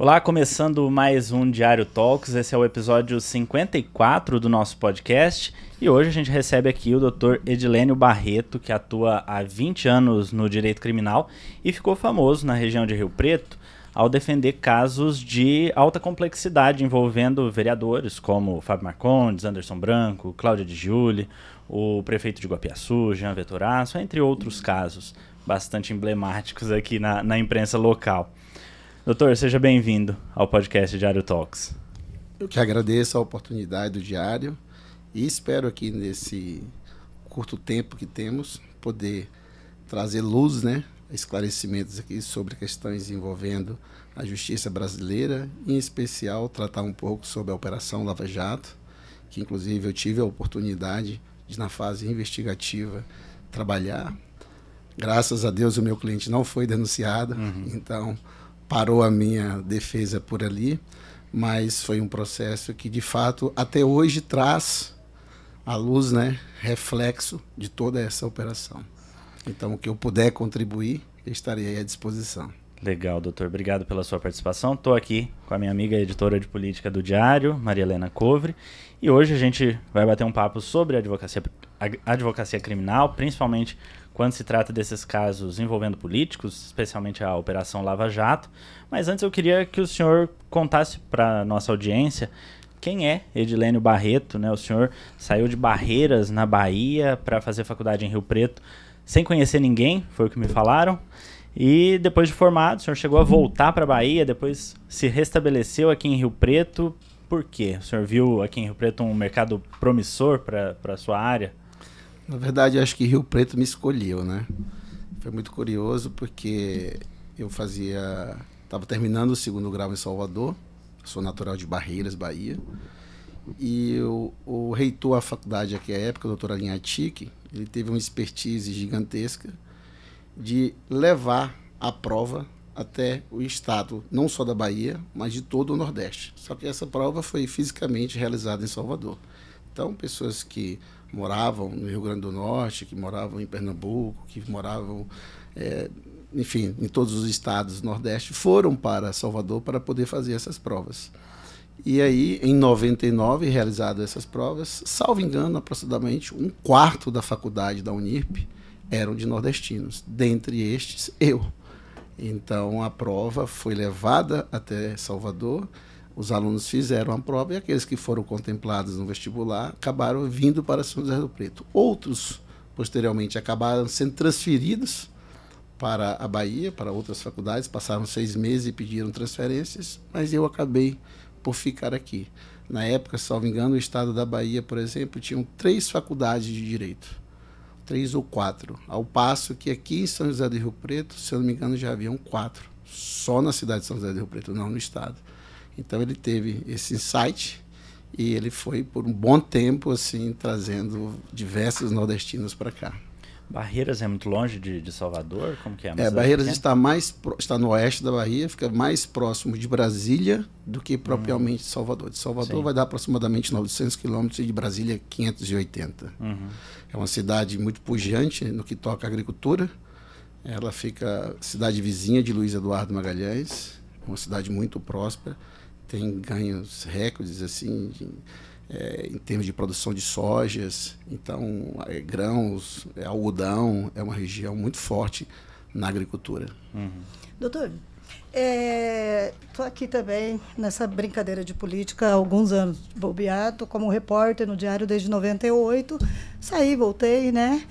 Olá, começando mais um Diário Talks. Esse é o episódio 54 do nosso podcast. E hoje a gente recebe aqui o Dr. Edilênio Barreto, que atua há 20 anos no direito criminal e ficou famoso na região de Rio Preto ao defender casos de alta complexidade envolvendo vereadores como Fábio Marcondes, Anderson Branco, Cláudia de Giuli, o prefeito de Guapiaçu, Jean Veturaço, entre outros casos bastante emblemáticos aqui na, na imprensa local. Doutor, seja bem-vindo ao podcast Diário Talks. Eu que agradeço a oportunidade do Diário e espero aqui nesse curto tempo que temos poder trazer luz, né, esclarecimentos aqui sobre questões envolvendo a justiça brasileira, em especial tratar um pouco sobre a operação Lava Jato, que inclusive eu tive a oportunidade de na fase investigativa trabalhar. Graças a Deus o meu cliente não foi denunciado, uhum. então parou a minha defesa por ali, mas foi um processo que de fato até hoje traz a luz, né, reflexo de toda essa operação. Então, o que eu puder contribuir, eu estarei à disposição. Legal, doutor. Obrigado pela sua participação. Estou aqui com a minha amiga editora de política do Diário, Maria Helena Covre. E hoje a gente vai bater um papo sobre advocacia, a advocacia criminal, principalmente quando se trata desses casos envolvendo políticos, especialmente a Operação Lava Jato. Mas antes eu queria que o senhor contasse para nossa audiência quem é Edilênio Barreto, né? O senhor saiu de Barreiras, na Bahia, para fazer faculdade em Rio Preto, sem conhecer ninguém, foi o que me falaram. E depois de formado, o senhor chegou a voltar para a Bahia, depois se restabeleceu aqui em Rio Preto. Por quê? O senhor viu aqui em Rio Preto um mercado promissor para a sua área? Na verdade, acho que Rio Preto me escolheu, né? Foi muito curioso porque eu fazia. Estava terminando o segundo grau em Salvador, sou natural de Barreiras, Bahia. E o reitor da faculdade aqui à época, o doutor Alinhatique, ele teve uma expertise gigantesca de levar a prova até o estado, não só da Bahia, mas de todo o Nordeste. Só que essa prova foi fisicamente realizada em Salvador. Então, pessoas que moravam no Rio Grande do Norte, que moravam em Pernambuco, que moravam, é, enfim, em todos os estados do Nordeste, foram para Salvador para poder fazer essas provas. E aí, em 99, realizadas essas provas, salvo engano, aproximadamente um quarto da faculdade da Unirp eram de nordestinos. Dentre estes, eu. Então, a prova foi levada até Salvador os alunos fizeram a prova e aqueles que foram contemplados no vestibular acabaram vindo para São José do Preto. Outros, posteriormente, acabaram sendo transferidos para a Bahia, para outras faculdades, passaram seis meses e pediram transferências, mas eu acabei por ficar aqui. Na época, me engano, o estado da Bahia, por exemplo, tinham três faculdades de direito, três ou quatro, ao passo que aqui em São José do Rio Preto, se eu não me engano, já haviam quatro, só na cidade de São José do Rio Preto, não no estado. Então ele teve esse insight e ele foi por um bom tempo assim trazendo diversos nordestinos para cá. Barreiras é muito longe de, de Salvador, como que é? é Mas é Barreiras é? está mais pro, está no oeste da Bahia, fica mais próximo de Brasília do que hum. propriamente de uhum. Salvador. De Salvador Sim. vai dar aproximadamente 900 quilômetros e de Brasília 580. Uhum. É uma cidade muito pujante no que toca à agricultura. Ela fica cidade vizinha de Luiz Eduardo Magalhães, uma cidade muito próspera tem ganhos recordes assim de, é, em termos de produção de sojas, então é, grãos, é, algodão, é uma região muito forte na agricultura. Uhum. Doutor, estou é, aqui também nessa brincadeira de política há alguns anos, bobeado como repórter no Diário desde 98, saí, voltei, né?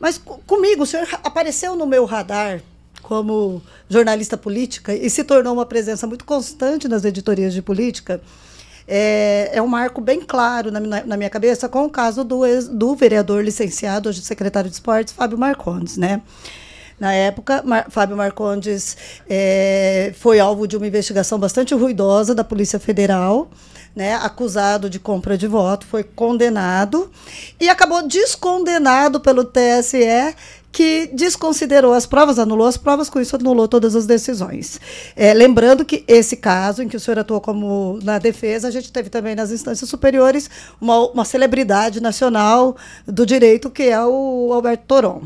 Mas comigo, o senhor apareceu no meu radar como jornalista política e se tornou uma presença muito constante nas editorias de política, é, é um marco bem claro na, na, minha cabeça com o caso do, ex, do vereador licenciado, hoje secretário de esportes, Fábio Marcondes, né? Na época, Mar Fábio Marcondes é, foi alvo de uma investigação bastante ruidosa da Polícia Federal, né, acusado de compra de voto, foi condenado e acabou descondenado pelo TSE que desconsiderou as provas, anulou as provas, com isso anulou todas as decisões. É, lembrando que esse caso, em que o senhor atuou como na defesa, a gente teve também nas instâncias superiores uma, uma celebridade nacional do direito, que é o Alberto Toron.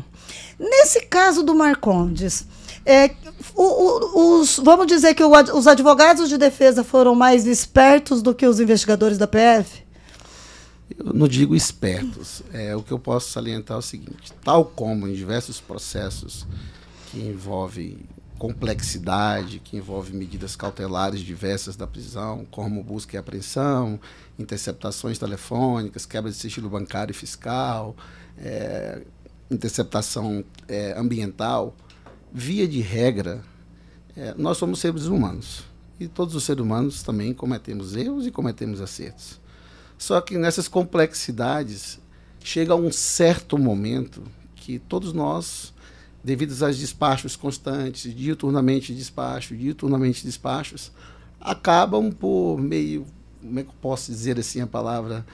Nesse caso do Marcondes, é, o, o, os, vamos dizer que o, os advogados de defesa foram mais espertos do que os investigadores da PF? eu não digo espertos. É, o que eu posso salientar é o seguinte: tal como em diversos processos que envolvem complexidade, que envolve medidas cautelares diversas da prisão, como busca e apreensão, interceptações telefônicas, quebra de sigilo bancário e fiscal, é, interceptação é, ambiental. Via de regra, é, nós somos seres humanos. E todos os seres humanos também cometemos erros e cometemos acertos. Só que nessas complexidades chega um certo momento que todos nós, devido aos despachos constantes, diuturnamente despacho, diuturnamente despachos, acabam por meio, como é que eu posso dizer assim a palavra,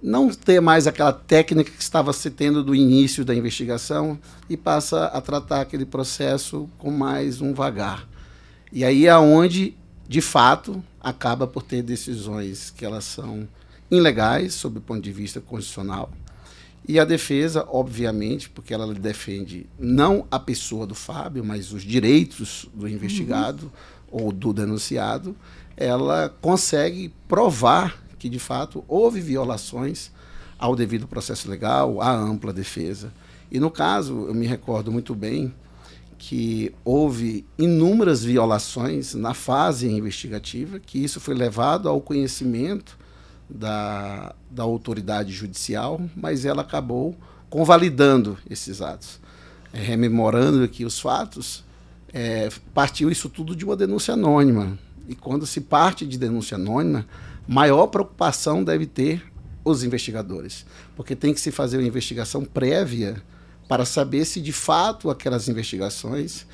não ter mais aquela técnica que estava se tendo do início da investigação e passa a tratar aquele processo com mais um vagar. E aí é onde, de fato, acaba por ter decisões que elas são ilegais, sob o ponto de vista constitucional. E a defesa, obviamente, porque ela defende não a pessoa do Fábio, mas os direitos do investigado uhum. ou do denunciado, ela consegue provar que, de fato, houve violações ao devido processo legal, à ampla defesa. E, no caso, eu me recordo muito bem que houve inúmeras violações na fase investigativa, que isso foi levado ao conhecimento da, da autoridade judicial, mas ela acabou convalidando esses atos. É, rememorando aqui os fatos, é, partiu isso tudo de uma denúncia anônima. E quando se parte de denúncia anônima, maior preocupação deve ter os investigadores, porque tem que se fazer uma investigação prévia para saber se de fato aquelas investigações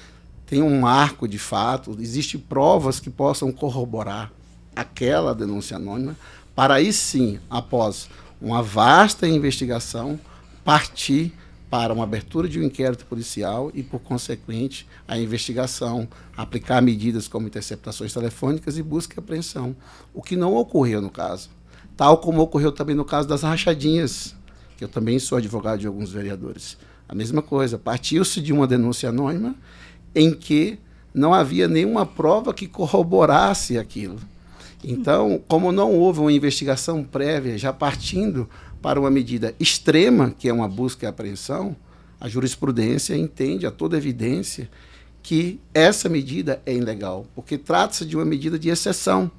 têm um marco de fato, existem provas que possam corroborar aquela denúncia anônima para aí sim, após uma vasta investigação, partir para uma abertura de um inquérito policial e, por consequente, a investigação, aplicar medidas como interceptações telefônicas e busca e apreensão, o que não ocorreu no caso. Tal como ocorreu também no caso das rachadinhas, que eu também sou advogado de alguns vereadores. A mesma coisa, partiu-se de uma denúncia anônima em que não havia nenhuma prova que corroborasse aquilo. Então, como não houve uma investigação prévia, já partindo para uma medida extrema, que é uma busca e apreensão, a jurisprudência entende a toda evidência que essa medida é ilegal, porque trata-se de uma medida de exceção.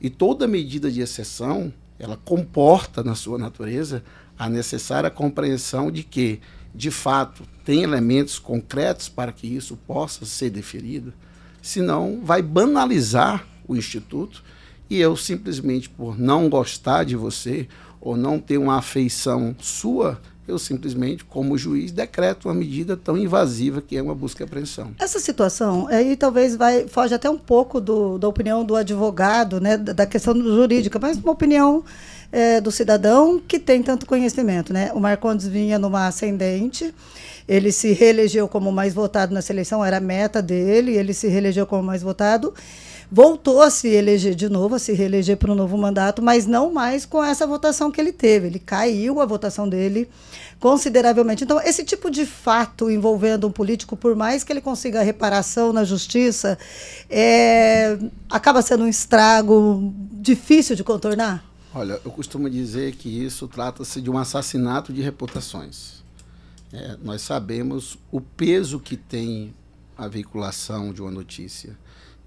E toda medida de exceção, ela comporta na sua natureza a necessária compreensão de que, de fato, tem elementos concretos para que isso possa ser deferido, senão vai banalizar o instituto e eu simplesmente por não gostar de você ou não ter uma afeição sua, eu simplesmente, como juiz, decreto uma medida tão invasiva que é uma busca e apreensão. Essa situação aí é, talvez vai, foge até um pouco do, da opinião do advogado, né, da questão jurídica, mas uma opinião é, do cidadão que tem tanto conhecimento. Né? O Marcondes vinha numa ascendente, ele se reelegeu como mais votado na seleção era a meta dele, ele se reelegeu como mais votado voltou a se eleger de novo, a se reeleger para um novo mandato, mas não mais com essa votação que ele teve. Ele caiu a votação dele consideravelmente. Então, esse tipo de fato envolvendo um político, por mais que ele consiga reparação na justiça, é, acaba sendo um estrago difícil de contornar? Olha, eu costumo dizer que isso trata-se de um assassinato de reputações. É, nós sabemos o peso que tem a veiculação de uma notícia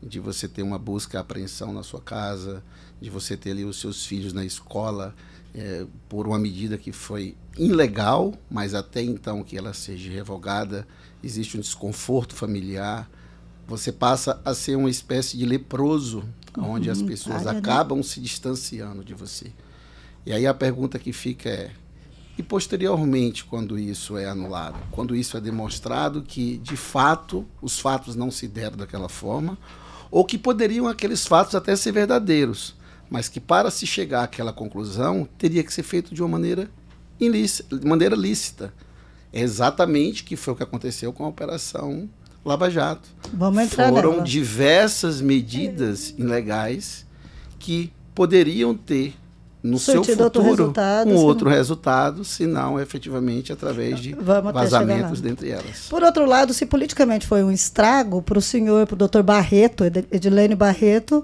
de você ter uma busca e apreensão na sua casa, de você ter ali os seus filhos na escola é, por uma medida que foi ilegal, mas até então que ela seja revogada, existe um desconforto familiar. Você passa a ser uma espécie de leproso, uhum, onde as uhum. pessoas né? acabam né? se distanciando de você. E aí a pergunta que fica é: e posteriormente, quando isso é anulado, quando isso é demonstrado que de fato os fatos não se deram daquela forma, ou que poderiam aqueles fatos até ser verdadeiros, mas que para se chegar àquela conclusão teria que ser feito de uma maneira ilícita, maneira lícita. É exatamente que foi o que aconteceu com a operação Lava Jato. Vamos entrar Foram nela. diversas medidas ilegais que poderiam ter no seu futuro outro resultado, um outro não... resultado, se não efetivamente através de Vamos vazamentos dentre elas. Por outro lado, se politicamente foi um estrago para o senhor, para o doutor Barreto, Edilene Barreto,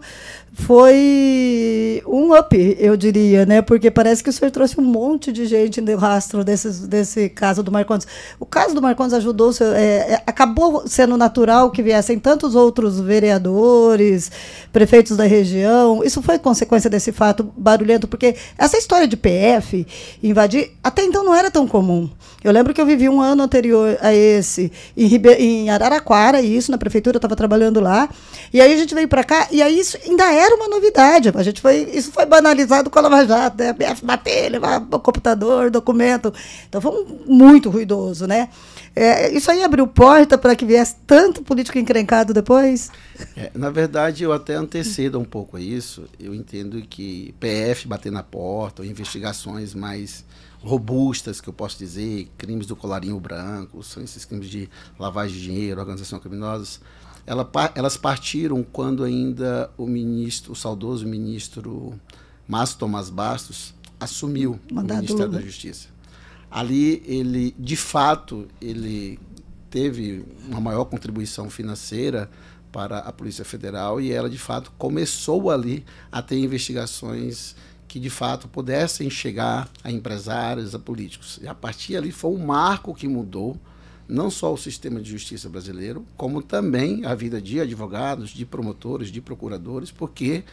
foi um up, eu diria, né? Porque parece que o senhor trouxe um monte de gente no rastro desse desse caso do Marcondes. O caso do Marcondes ajudou, é, é, acabou sendo natural que viessem tantos outros vereadores, prefeitos da região. Isso foi consequência desse fato barulhento, porque essa história de PF invadir até então não era tão comum. Eu lembro que eu vivi um ano anterior a esse em, Ribe em Araraquara, e isso na prefeitura, eu estava trabalhando lá. E aí a gente veio para cá, e aí isso ainda era é era uma novidade. A gente foi, isso foi banalizado com a Lava Jato, né? BF bater, levar computador, documento. Então foi um, muito ruidoso, né? É, isso aí abriu porta para que viesse tanto político encrencado depois? É, na verdade, eu até antecedo um pouco a isso. Eu entendo que PF bater na porta, ou investigações mais robustas, que eu posso dizer, crimes do colarinho branco, são esses crimes de lavagem de dinheiro, organização criminosa ela, elas partiram quando ainda o ministro, o saudoso ministro Márcio Tomás Bastos, assumiu Mandado o Ministério Lula. da né? Justiça. Ali ele, de fato, ele teve uma maior contribuição financeira para a Polícia Federal e ela, de fato, começou ali a ter investigações que de fato pudessem chegar a empresários, a políticos. E a partir ali foi um marco que mudou não só o sistema de justiça brasileiro, como também a vida de advogados, de promotores, de procuradores, porque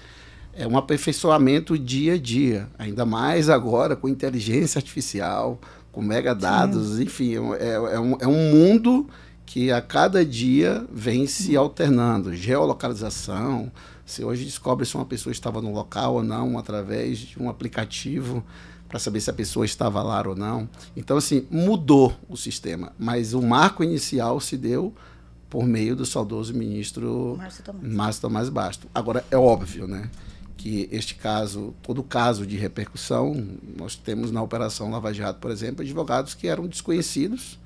é um aperfeiçoamento dia a dia, ainda mais agora com inteligência artificial, com mega dados, enfim, é, é, é, um, é um mundo que a cada dia vem se uhum. alternando. Geolocalização, se hoje descobre se uma pessoa estava no local ou não através de um aplicativo para saber se a pessoa estava lá ou não. Então, assim, mudou o sistema, mas o marco inicial se deu por meio do saudoso ministro Márcio Tomás, Márcio Tomás Basto. Agora, é óbvio, né? que este caso, todo caso de repercussão, nós temos na Operação Lava Jato, por exemplo, advogados que eram desconhecidos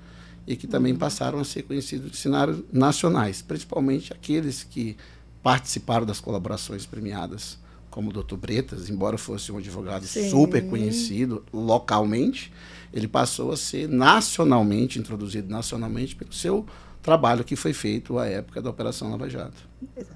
e que também uhum. passaram a ser conhecidos de cenários nacionais, principalmente aqueles que participaram das colaborações premiadas como o doutor Bretas, embora fosse um advogado Sim. super conhecido localmente, ele passou a ser nacionalmente, introduzido nacionalmente pelo seu trabalho que foi feito à época da Operação Lava Jato. Exato.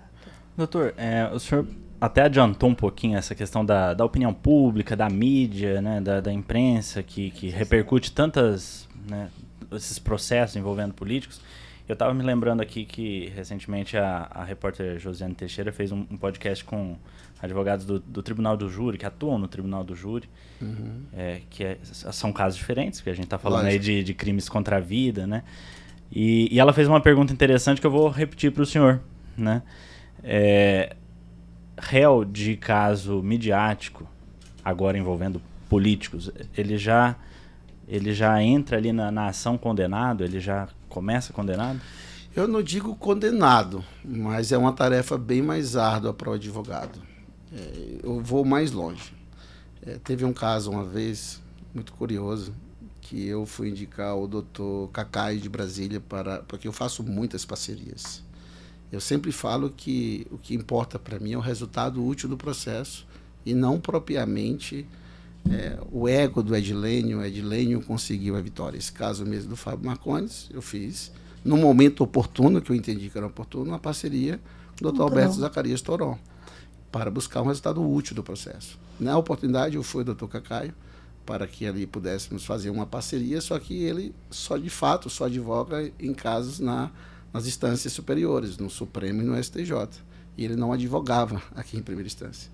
Doutor, é, o senhor até adiantou um pouquinho essa questão da, da opinião pública, da mídia, né, da, da imprensa, que, que repercute tantas né, esses processos envolvendo políticos. Eu estava me lembrando aqui que recentemente a, a repórter Josiane Teixeira fez um, um podcast com advogados do, do, Tribunal do Júri, que atuam no Tribunal do Júri, uhum. é, que é, são casos diferentes, porque a gente está falando Lógico. aí de, de, crimes contra a vida, né? E, e, ela fez uma pergunta interessante que eu vou repetir para o senhor, né? É, réu de caso midiático, agora envolvendo políticos, ele já ele já entra ali na, na ação condenado, ele já começa condenado? Eu não digo condenado, mas é uma tarefa bem mais árdua para o advogado é, eu vou mais longe. É, teve um caso uma vez, muito curioso, que eu fui indicar o doutor Cacai de Brasília para. Porque eu faço muitas parcerias. Eu sempre falo que o que importa para mim é o resultado útil do processo e não propriamente é, o ego do Edilênio. O Edilênio conseguiu a vitória. Esse caso mesmo do Fábio Marcones, eu fiz, no momento oportuno, que eu entendi que era oportuno, uma parceria do Dr. Alberto Zacarias Toron para buscar um resultado útil do processo. Na oportunidade, eu fui ao doutor Cacaio para que ali pudéssemos fazer uma parceria, só que ele só de fato só advoga em casos na, nas instâncias superiores, no Supremo e no STJ. E ele não advogava aqui em primeira instância.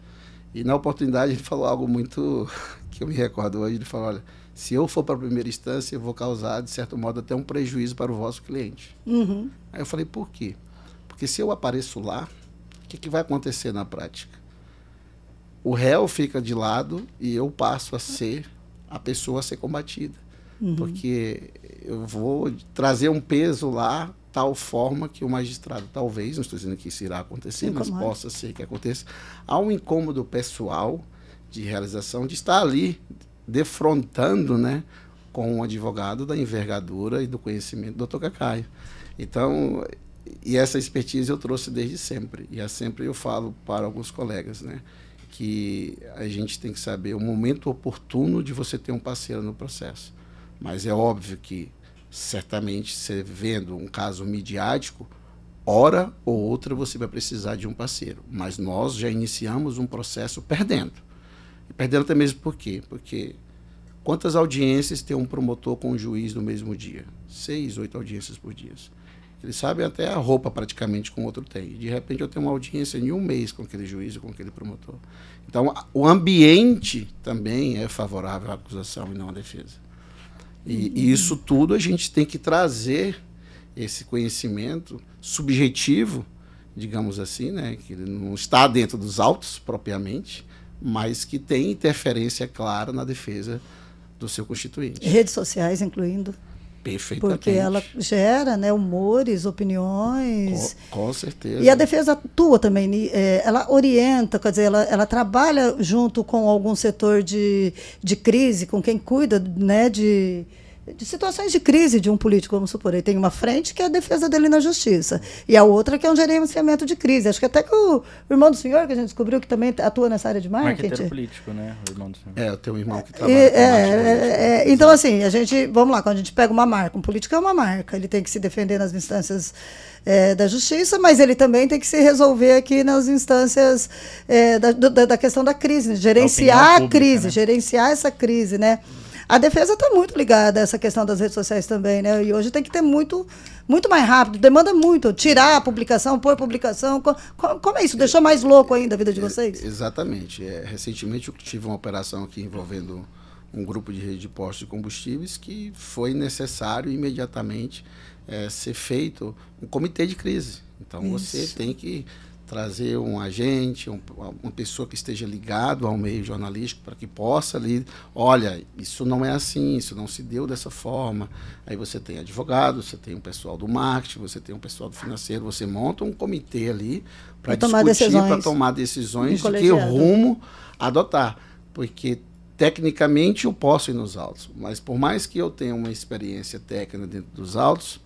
E na oportunidade ele falou algo muito que eu me recordo hoje, ele falou, olha, se eu for para a primeira instância, eu vou causar, de certo modo, até um prejuízo para o vosso cliente. Uhum. Aí eu falei, por quê? Porque se eu apareço lá, que, que vai acontecer na prática? O réu fica de lado e eu passo a ser a pessoa a ser combatida. Uhum. Porque eu vou trazer um peso lá, tal forma que o magistrado, talvez, não estou dizendo que isso irá acontecer, Sim, mas é? possa ser que aconteça, há um incômodo pessoal de realização de estar ali defrontando né, com um advogado da envergadura e do conhecimento do Dr. Cacaio. Então, e essa expertise eu trouxe desde sempre. E é sempre eu falo para alguns colegas, né? Que a gente tem que saber o momento oportuno de você ter um parceiro no processo. Mas é óbvio que, certamente, você vendo um caso midiático, hora ou outra você vai precisar de um parceiro. Mas nós já iniciamos um processo perdendo. E perdendo até mesmo por quê? Porque quantas audiências tem um promotor com um juiz no mesmo dia? Seis, oito audiências por dia. Eles sabem até a roupa praticamente que o outro tem. De repente eu tenho uma audiência em um mês com aquele juiz, com aquele promotor. Então o ambiente também é favorável à acusação e não à defesa. E, uhum. e isso tudo a gente tem que trazer esse conhecimento subjetivo, digamos assim, né, que não está dentro dos autos propriamente, mas que tem interferência clara na defesa do seu constituinte. Redes sociais, incluindo. Perfeitamente. Porque ela gera né, humores, opiniões. Com, com certeza. E a defesa atua também, é, ela orienta, quer dizer, ela, ela trabalha junto com algum setor de, de crise, com quem cuida né, de, de situações de crise de um político, vamos supor. Ele tem uma frente que é a defesa dele na justiça, e a outra que é um gerenciamento de crise. Acho que até que o irmão do senhor, que a gente descobriu que também atua nessa área de marketing. Marqueteiro político, né? O irmão do senhor. É, o teu um irmão que é, trabalha. É, é, é, é, então, assim, a gente, vamos lá, quando a gente pega uma marca, um político é uma marca, ele tem que se defender nas instâncias é, da justiça, mas ele também tem que se resolver aqui nas instâncias da, da, da, questão da crise, né, gerenciar a, pública, a crise, né? gerenciar essa crise, né? a defesa está muito ligada a essa questão das redes sociais também, né? E hoje tem que ter muito, muito mais rápido, demanda muito. Tirar a publicação, pôr publicação. Como, como é isso? Deixou mais louco ainda a vida de é, vocês? É, exatamente. É, recentemente eu tive uma operação aqui envolvendo um grupo de rede de postos de combustíveis que foi necessário imediatamente é, ser feito um comitê de crise. Então isso. você tem que trazer um agente, um, uma pessoa que esteja ligado ao meio jornalístico para que possa ali, olha, isso não é assim, isso não se deu dessa forma. Aí você tem advogado, você tem um pessoal do marketing, você tem um pessoal do financeiro, você monta um comitê ali para discutir, para tomar decisões de que rumo adotar, porque tecnicamente eu posso ir nos autos, mas por mais que eu tenha uma experiência técnica dentro dos autos,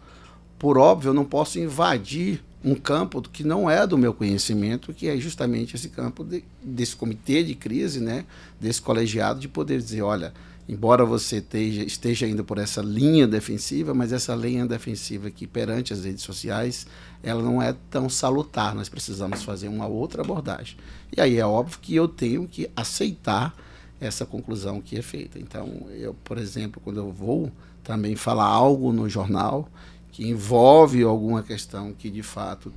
por óbvio eu não posso invadir um campo que não é do meu conhecimento, que é justamente esse campo de, desse comitê de crise, né, desse colegiado, de poder dizer, olha, embora você esteja, esteja indo por essa linha defensiva, mas essa linha defensiva aqui perante as redes sociais, ela não é tão salutar, nós precisamos fazer uma outra abordagem. E aí é óbvio que eu tenho que aceitar essa conclusão que é feita. Então, eu, por exemplo, quando eu vou também falar algo no jornal, que envolve alguma questão que de fato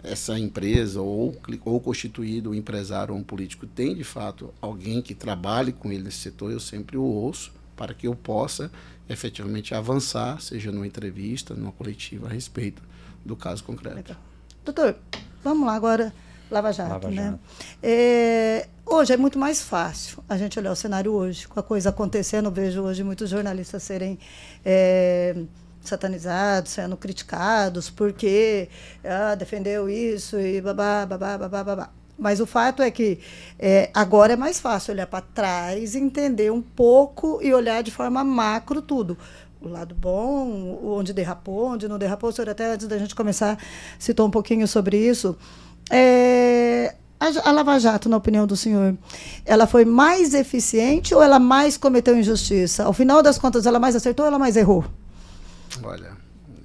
essa empresa ou, ou constituído um empresário ou um político tem de fato alguém que trabalhe com ele nesse setor, eu sempre o ouço para que eu possa efetivamente avançar, seja numa entrevista, numa coletiva a respeito do caso concreto. Legal. Doutor, vamos lá agora, Lava Jato. Lava né? Jato. É, hoje é muito mais fácil a gente olhar o cenário hoje, com a coisa acontecendo, vejo hoje muitos jornalistas serem. É, satanizados, sendo criticados porque ah, defendeu isso e babá, babá, babá, babá. Mas o fato é que é, agora é mais fácil olhar para trás, entender um pouco e olhar de forma macro tudo. O lado bom, onde derrapou, onde não derrapou. O senhor, até antes da gente começar, citou um pouquinho sobre isso. É, a, a Lava Jato, na opinião do senhor, ela foi mais eficiente ou ela mais cometeu injustiça? Ao final das contas, ela mais acertou ou ela mais errou? Olha,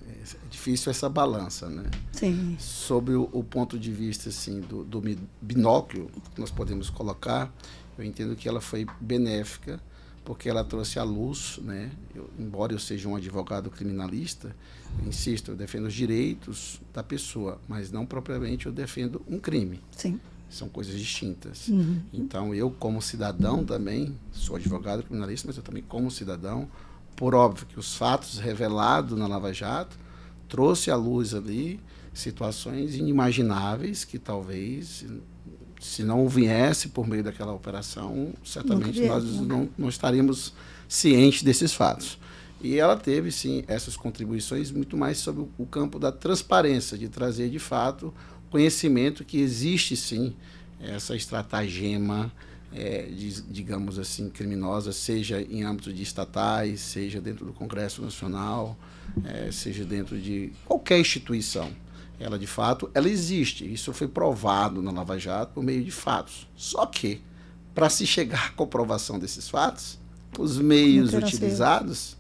é difícil essa balança, né? Sim. Sobre o, o ponto de vista assim do, do binóculo que nós podemos colocar, eu entendo que ela foi benéfica porque ela trouxe à luz, né? Eu, embora eu seja um advogado criminalista, eu insisto, eu defendo os direitos da pessoa, mas não propriamente eu defendo um crime. Sim. São coisas distintas. Uhum. Então, eu, como cidadão também, sou advogado criminalista, mas eu também, como cidadão, por óbvio que os fatos revelados na Lava Jato trouxe à luz ali situações inimagináveis que talvez se não viesse por meio daquela operação, certamente não nós não, não estaríamos cientes desses fatos. E ela teve, sim, essas contribuições muito mais sobre o campo da transparência, de trazer de fato conhecimento que existe, sim, essa estratagema é, digamos assim, criminosa, seja em âmbito de estatais, seja dentro do Congresso Nacional, é, seja dentro de qualquer instituição. Ela, de fato, ela existe. Isso foi provado na Lava Jato por meio de fatos. Só que, para se chegar à comprovação desses fatos, os meios utilizados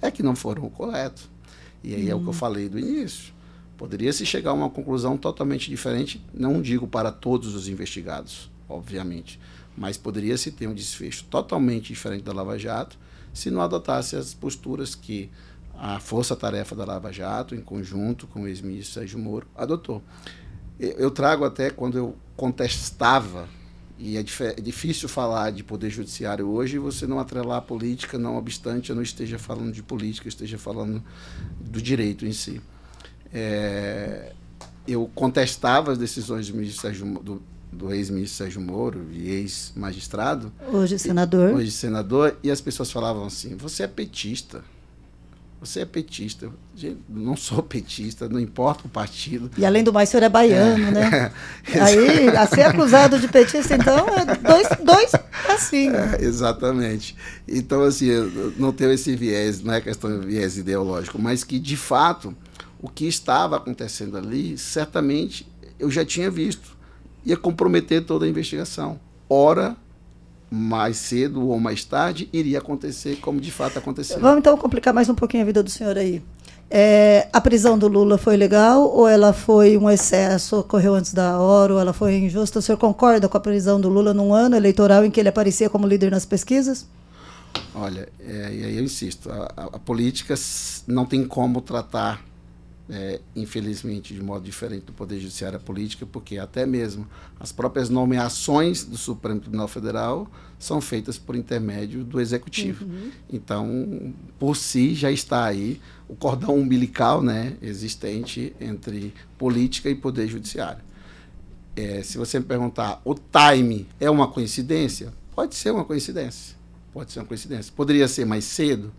é que não foram o correto. E aí hum. é o que eu hum. falei do início. Poderia se chegar a uma conclusão totalmente diferente, não digo para todos os investigados, obviamente, mas poderia se ter um desfecho totalmente diferente da Lava Jato se não adotasse as posturas que a força-tarefa da Lava Jato, em conjunto com o ex-ministro Sérgio Moro, adotou. Eu trago até quando eu contestava, e é, é difícil falar de poder judiciário hoje, você não atrelar a política, não obstante eu não esteja falando de política, esteja falando do direito em si. É, eu contestava as decisões do ministro Sérgio, Moro do ex-ministro Sérgio Moro e ex-magistrado. Hoje é senador. E, hoje senador. E as pessoas falavam assim: você é petista. Você é petista. Eu não sou petista, não importa o partido. E além do mais, o senhor é baiano, né? é. né? Aí, a ser acusado de petista, então, é dois, dois assim. É, exatamente. Então, assim, não tenho esse viés, não é questão de viés ideológico, mas que, de fato, o que estava acontecendo ali, certamente eu já tinha visto ia comprometer toda a investigação. Ora, mais cedo ou mais tarde, iria acontecer como de fato aconteceu. Vamos então complicar mais um pouquinho a vida do senhor aí. É, a prisão do Lula foi legal ou ela foi um excesso, ocorreu antes da hora, ou ela foi injusta? O senhor concorda com a prisão do Lula num ano eleitoral em que ele aparecia como líder nas pesquisas? Olha, é, e aí eu insisto, a, a, a política não tem como tratar é, infelizmente, de modo diferente do Poder Judiciário e Política, porque até mesmo as próprias nomeações do Supremo Tribunal Federal são feitas por intermédio do Executivo. Uhum. Então, por si, já está aí o cordão umbilical né, existente entre política e Poder Judiciário. É, se você me perguntar, o time é uma coincidência? Pode ser uma coincidência. Pode ser uma coincidência. Poderia ser mais cedo?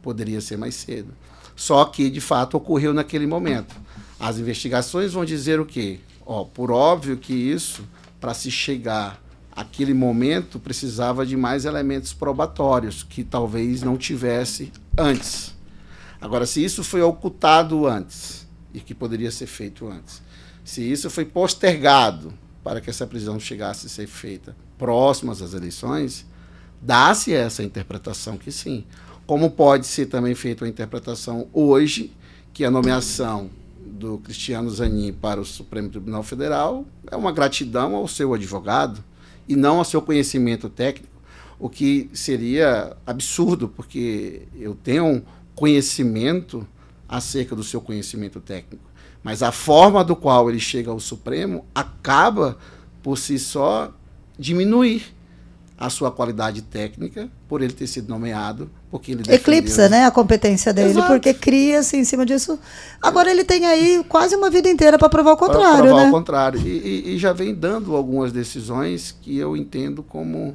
Poderia ser mais cedo. Só que, de fato, ocorreu naquele momento. As investigações vão dizer o quê? Ó, por óbvio que isso, para se chegar àquele momento, precisava de mais elementos probatórios, que talvez não tivesse antes. Agora, se isso foi ocultado antes, e que poderia ser feito antes, se isso foi postergado para que essa prisão chegasse a ser feita próximas às eleições, dá-se essa interpretação que sim. Como pode ser também feita a interpretação hoje, que a nomeação do Cristiano Zanin para o Supremo Tribunal Federal é uma gratidão ao seu advogado e não ao seu conhecimento técnico, o que seria absurdo, porque eu tenho conhecimento acerca do seu conhecimento técnico. Mas a forma do qual ele chega ao Supremo acaba por si só diminuir a sua qualidade técnica por ele ter sido nomeado, porque ele eclipsa, né, a competência dele, Exato. porque cria-se em cima disso. Agora ele tem aí quase uma vida inteira para provar o contrário, provar né? o contrário. E, e, e, já vem dando algumas decisões que eu entendo como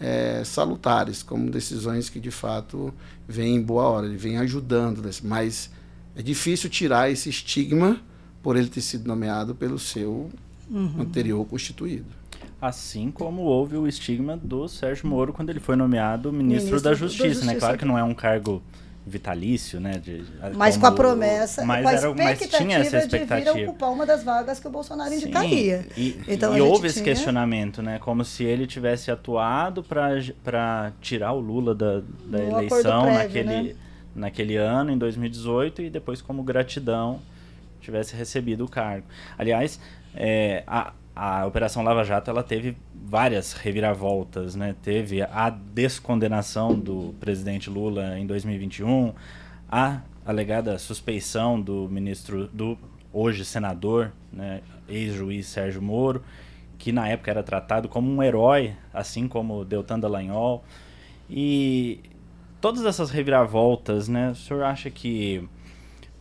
é, salutares, como decisões que de fato vêm em boa hora, ele vem ajudando, né? mas é difícil tirar esse estigma por ele ter sido nomeado pelo seu uhum. anterior constituído. Assim como houve o estigma do Sérgio Moro quando ele foi nomeado ministro, ministro da, Justiça, da, Justiça, né? Claro que não é um cargo vitalício, né? De, mas como, com a promessa, mas, com a era, mas tinha essa expectativa. de vir ocupar uma das vagas que o Bolsonaro indicaria. Sim, e, então, e houve tinha... esse questionamento, né? Como se ele tivesse atuado para tirar o Lula da, da eleição prévio, naquele, né? naquele ano, em 2018, e depois como gratidão tivesse recebido o cargo. Aliás, é, a, a Operação Lava Jato ela teve várias reviravoltas, né? Teve a descondenação do presidente Lula em 2021, a alegada suspeição do ministro do hoje senador, né, ex-juiz Sérgio Moro, que na época era tratado como um herói, assim como Deltan Dallagnol. E todas essas reviravoltas, né? O senhor acha que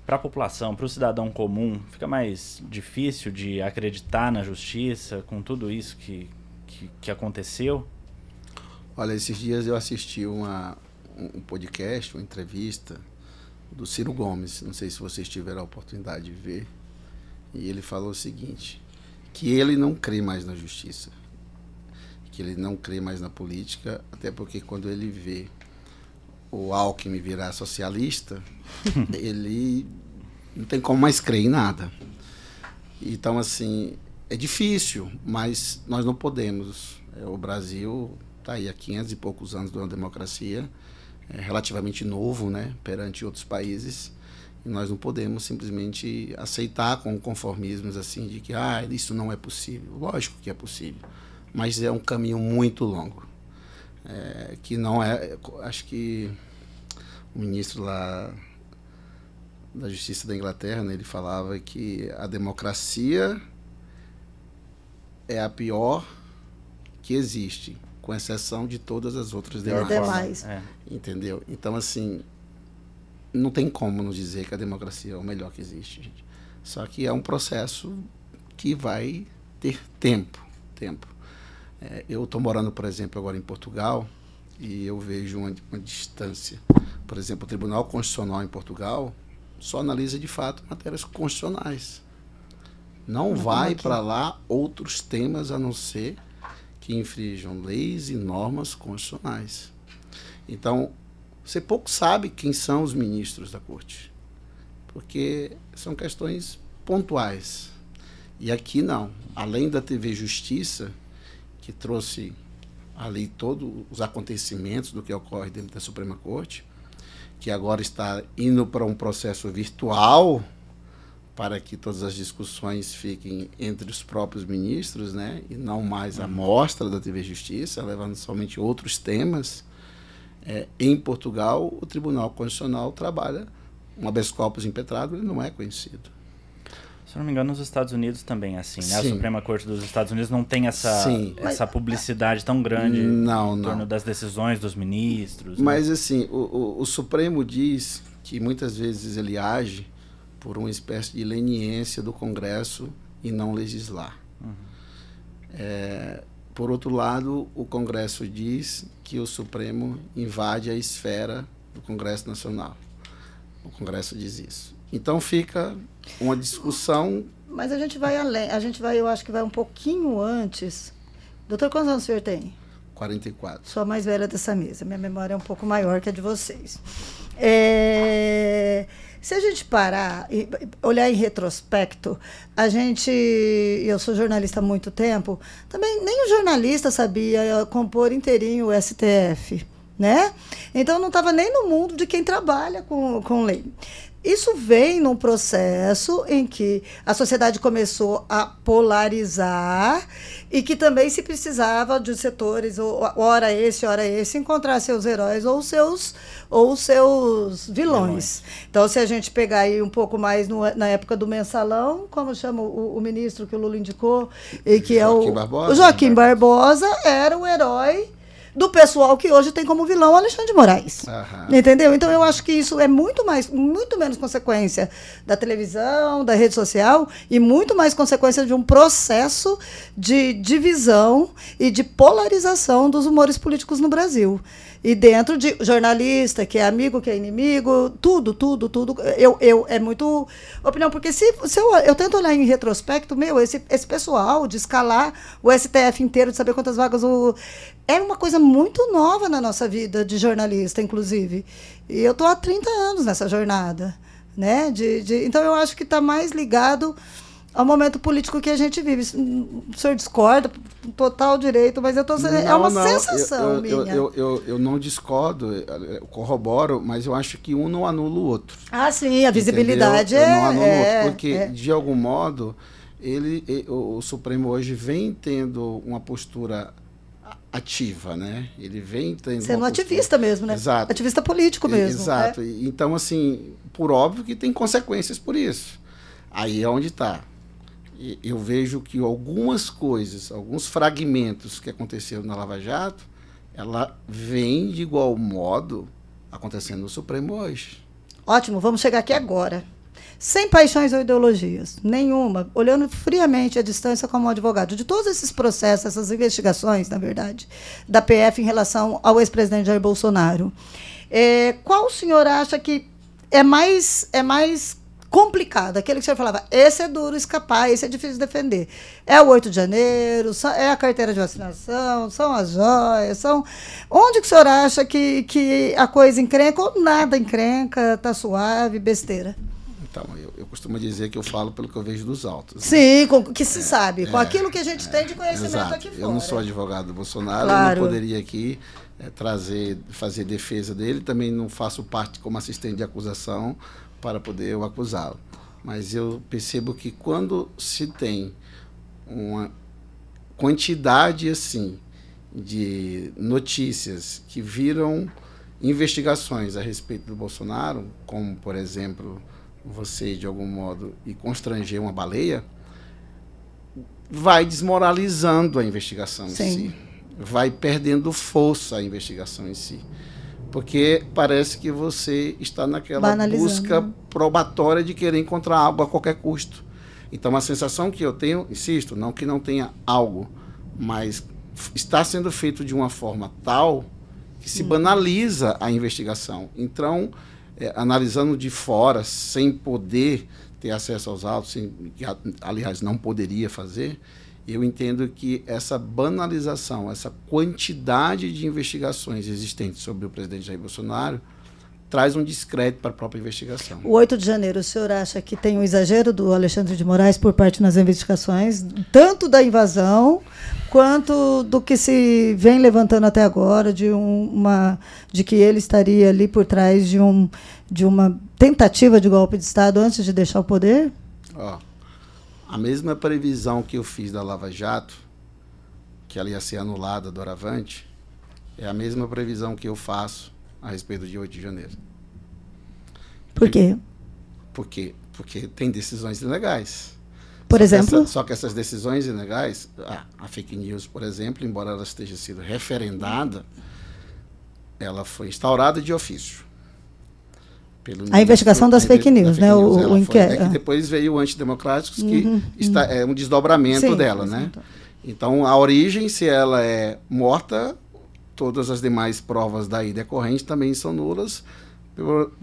para a população, para o cidadão comum, fica mais difícil de acreditar na justiça com tudo isso que, que, que aconteceu? Olha, esses dias eu assisti uma, um podcast, uma entrevista do Ciro Gomes, não sei se vocês tiveram a oportunidade de ver, e ele falou o seguinte, que ele não crê mais na justiça, que ele não crê mais na política, até porque quando ele vê o Alckmin virar socialista, ele não tem como mais crer em nada. Então, assim, é difícil, mas nós não podemos. É, o Brasil está aí há 500 e poucos anos de uma democracia, é relativamente novo né, perante outros países, e nós não podemos simplesmente aceitar com conformismos assim de que ah, isso não é possível. Lógico que é possível, mas é um caminho muito longo é, que não é. Acho que o ministro lá da Justiça da Inglaterra, né, ele falava que a democracia é a pior que existe, com exceção de todas as outras demais. demais. É. Entendeu? Então, assim, não tem como nos dizer que a democracia é o melhor que existe, gente. Só que é um processo que vai ter tempo, tempo. É, eu estou morando, por exemplo, agora em Portugal e eu vejo uma, uma distância. Por exemplo, o Tribunal Constitucional em Portugal só analisa de fato matérias constitucionais. Não, não vai para lá outros temas a não ser que infringam leis e normas constitucionais. Então, você pouco sabe quem são os ministros da corte, porque são questões pontuais. E aqui não. Além da TV Justiça, que trouxe ali todos os acontecimentos do que ocorre dentro da Suprema Corte, que agora está indo para um processo virtual para que todas as discussões fiquem entre os próprios ministros, né, e não mais a uhum. mostra da TV Justiça, levando somente outros temas. É, em Portugal, o Tribunal Constitucional trabalha um habeas corpus impetrado, ele não é conhecido. Se não me engano, nos Estados Unidos também é assim, né? Sim. A Suprema Corte dos Estados Unidos não tem essa, Sim. essa mas, publicidade tão grande não, em torno não. das decisões dos ministros. Né? Mas né? assim, o, o, o, Supremo diz que muitas vezes ele age por uma espécie de leniência do Congresso e não legislar. Uhum. É, por outro lado, o Congresso diz que o Supremo invade a esfera do Congresso Nacional. O Congresso diz isso. Então fica uma discussão. Mas a gente vai além, a gente vai, eu acho que vai um pouquinho antes. Doutor, quantos anos o senhor tem? 44. Sou a mais velha dessa mesa. Minha memória é um pouco maior que a de vocês. É, se a gente parar e olhar em retrospecto, a gente. Eu sou jornalista há muito tempo, também nem o jornalista sabia compor inteirinho o STF. Né? Então não estava nem no mundo de quem trabalha com, com lei. Isso vem num processo em que a sociedade começou a polarizar e que também se precisava de setores, ora esse, ora esse, encontrar seus heróis ou seus, ou seus vilões. então, se a gente pegar aí um pouco mais no, na época do mensalão, como chama o, o, ministro que o Lula indicou, e que é Joaquim é o Barbosa. O Joaquim né? Barbosa era o herói do pessoal que hoje tem como vilão Alexandre de Moraes. Entendeu? Então eu acho que isso é muito mais, muito menos consequência da televisão, da rede social e muito mais consequência de um processo de divisão e de polarização dos humores políticos no Brasil. E dentro de jornalista, que é amigo, que é inimigo, tudo, tudo, tudo. Eu, eu é muito opinião, porque se, se eu, eu tento olhar em retrospecto, meu, esse, esse pessoal de escalar o STF inteiro, de saber quantas vagas o. Era é uma coisa muito nova na nossa vida de jornalista, inclusive. E eu estou há 30 anos nessa jornada. Né? De, de, então eu acho que está mais ligado ao é momento político que a gente vive. Hum, o senhor discorda, total direito, mas eu tô, é não, é uma não, sensação eu, eu, minha. Eu, eu, eu, não discordo, eh, eh, corroboro, mas eu acho que um não anula o outro. Ah, sim, a visibilidade entendeu? é... Eu não anula é, o outro, é, porque, é. de algum modo, ele, o, o Supremo hoje vem tendo uma postura ativa, né? Ele vem tendo sendo ativista mesmo, né? Exato. Ativista político mesmo. Exato. É. Então assim, por óbvio que tem consequências por isso. Aí é onde está eu vejo que algumas coisas, alguns fragmentos que aconteceram na Lava Jato, ela vem de igual modo acontecendo no Supremo hoje. Ótimo, vamos chegar aqui agora. Sem paixões ou ideologias, nenhuma, olhando friamente à distância como advogado, de todos esses processos, essas investigações, na verdade, da PF em relação ao ex-presidente Jair Bolsonaro, é, qual o senhor acha que é mais, é mais complicado, aquele que você falava, esse é duro escapar, esse é difícil defender. É o 8 de janeiro, é a carteira de vacinação, são as joias, são... Onde que o senhor acha que, que a coisa encrenca ou nada encrenca, tá suave, besteira? Então, eu, eu costumo dizer que eu falo pelo que eu vejo dos altos. Né? Sim, com, que se é, sabe, é, com aquilo que a gente é, tem de conhecimento exato. aqui fora. Eu não sou advogado do Bolsonaro, claro. eu não poderia aqui é, trazer, fazer defesa dele, também não faço parte como assistente de acusação, para poder eu acusá-lo. Mas eu percebo que quando se tem uma quantidade assim de notícias que viram investigações a respeito do Bolsonaro, como por exemplo você de algum modo e constranger uma baleia, vai desmoralizando a investigação Sim. em si, vai perdendo força a investigação em si. Porque parece que você está naquela busca probatória de querer encontrar algo a qualquer custo. Então, a sensação que eu tenho, insisto, não que não tenha algo, mas está sendo feito de uma forma tal que se hum. banaliza a investigação. Então, é, analisando de fora, sem poder ter acesso aos autos, sem, aliás, não poderia fazer, eu entendo que essa banalização, essa quantidade de investigações existentes sobre o presidente Jair Bolsonaro traz um descrédito para a própria investigação. O 8 de janeiro, o senhor acha que tem um exagero do Alexandre de Moraes por parte nas investigações, tanto da invasão quanto do que se vem levantando até agora de uma de que ele estaria ali por trás de um de uma tentativa de golpe de estado antes de deixar o poder? Ó, a mesma previsão que eu fiz da Lava Jato, que ela ia ser anulada doravante, é a mesma previsão que eu faço a respeito do dia 8 de janeiro. Por quê? Porque, porque tem decisões ilegais. Por só exemplo? Que essa, só que essas decisões ilegais, a, a, fake news, por exemplo, embora ela esteja sido referendada, ela foi instaurada de ofício a investigação das fake news, né? o, o é que depois veio o antidemocráticos, que uhum, uhum. está, uhum. é um desdobramento Sim, dela, né? Então, a origem, se ela é morta, todas as demais provas daí decorrentes também são nulas,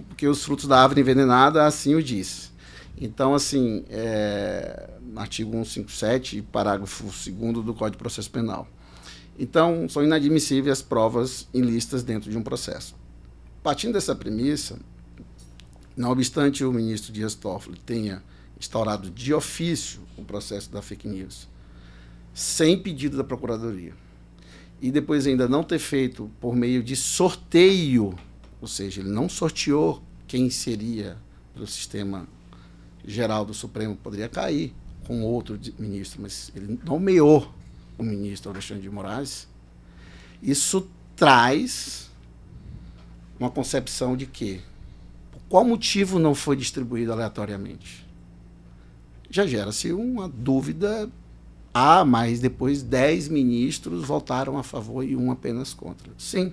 porque os frutos da árvore envenenada assim o diz. Então, assim, é, artigo 157, parágrafo 2 do Código de Processo Penal. Então, são inadmissíveis as provas ilícitas dentro de um processo. Partindo dessa premissa, não obstante o ministro Dias Toffoli tenha instaurado de ofício o processo da fake news, sem pedido da Procuradoria, e depois ainda não ter feito por meio de sorteio, ou seja, ele não sorteou quem seria pelo sistema geral do Supremo, poderia cair com outro ministro, mas ele nomeou o ministro Alexandre de Moraes. Isso traz uma concepção de que qual motivo não foi distribuído aleatoriamente? Já gera-se uma dúvida. Ah, mas depois dez ministros votaram a favor e um apenas contra. Sim.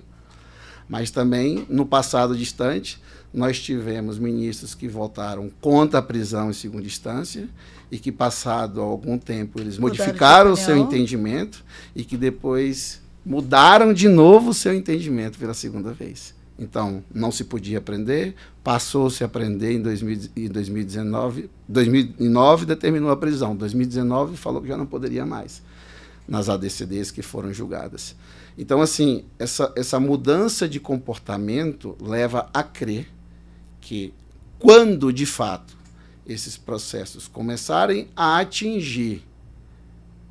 Mas também, no passado distante, nós tivemos ministros que votaram contra a prisão em segunda instância e que, passado algum tempo, eles Mudaram modificaram o seu entendimento e que depois mudaram de novo o seu entendimento pela segunda vez. Então, não se podia aprender, passou-se a aprender em 2019, 2009 determinou a prisão, 2019 falou que já não poderia mais nas ADCDs que foram julgadas. Então, assim, essa, essa mudança de comportamento leva a crer que quando, de fato, esses processos começarem a atingir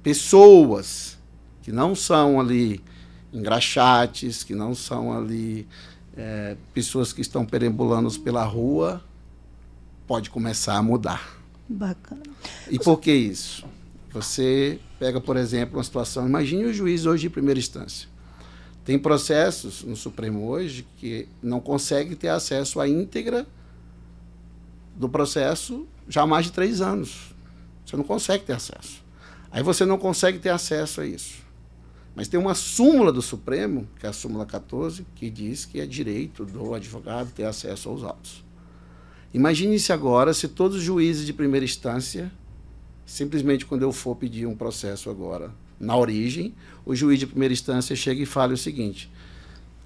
pessoas que não são ali engraxates, que não são ali é, pessoas que estão perambulando pela rua, pode começar a mudar. Bacana. E por que isso? Você pega, por exemplo, uma situação. Imagine o juiz hoje de primeira instância. Tem processos no Supremo hoje que não consegue ter acesso à íntegra do processo já há mais de três anos. Você não consegue ter acesso. Aí você não consegue ter acesso a isso. Mas tem uma súmula do Supremo, que é a súmula 14, que diz que é direito do advogado ter acesso aos autos. Imagine-se agora se todos os juízes de primeira instância, simplesmente quando eu for pedir um processo agora, na origem, o juiz de primeira instância chega e fala o seguinte: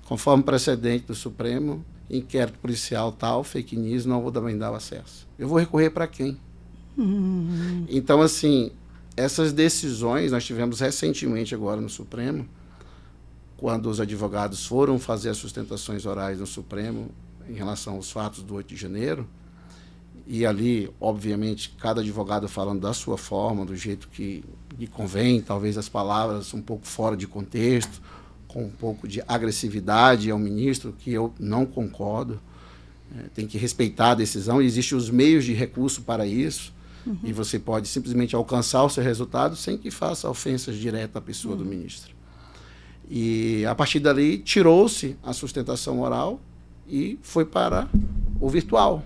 conforme precedente do Supremo, inquérito policial tal, fake news, não vou também dar o acesso. Eu vou recorrer para quem? Hum. Então, assim, essas decisões nós tivemos recentemente agora no Supremo, quando os advogados foram fazer as sustentações orais no Supremo em relação aos fatos do 8 de janeiro, e ali, obviamente, cada advogado falando da sua forma, do jeito que lhe convém, talvez as palavras um pouco fora de contexto, com um pouco de agressividade ao ministro, que eu não concordo. É, tem que respeitar a decisão, existem os meios de recurso para isso. Uhum. E você pode simplesmente alcançar o seu resultado sem que faça ofensas diretas à pessoa uhum. do hum. ministro. E a partir dali tirou-se a sustentação oral e foi para o virtual.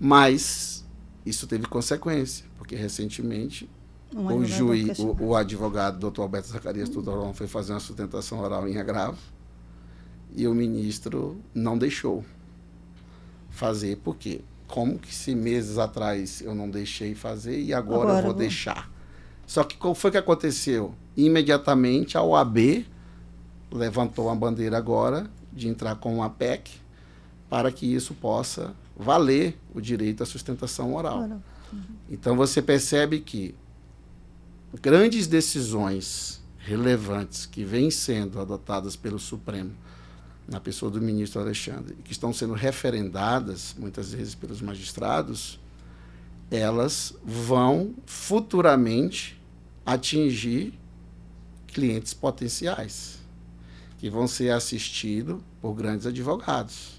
Mas isso teve consequência, porque recentemente um o juiz, o, o, advogado doutor Alberto Zacarias hum. Tudorão foi fazer uma sustentação oral em agravo e o ministro não deixou fazer, por quê como que se meses atrás eu não deixei fazer e agora, agora eu vou, vou deixar? Só que qual foi que aconteceu? Imediatamente a OAB levantou a bandeira agora de entrar com uma PEC para que isso possa valer o direito à sustentação oral. Uhum. Então você percebe que grandes decisões relevantes que vêm sendo adotadas pelo Supremo na pessoa do ministro Alexandre, que estão sendo referendadas muitas vezes pelos magistrados, elas vão futuramente atingir clientes potenciais, que vão ser assistidos por grandes advogados.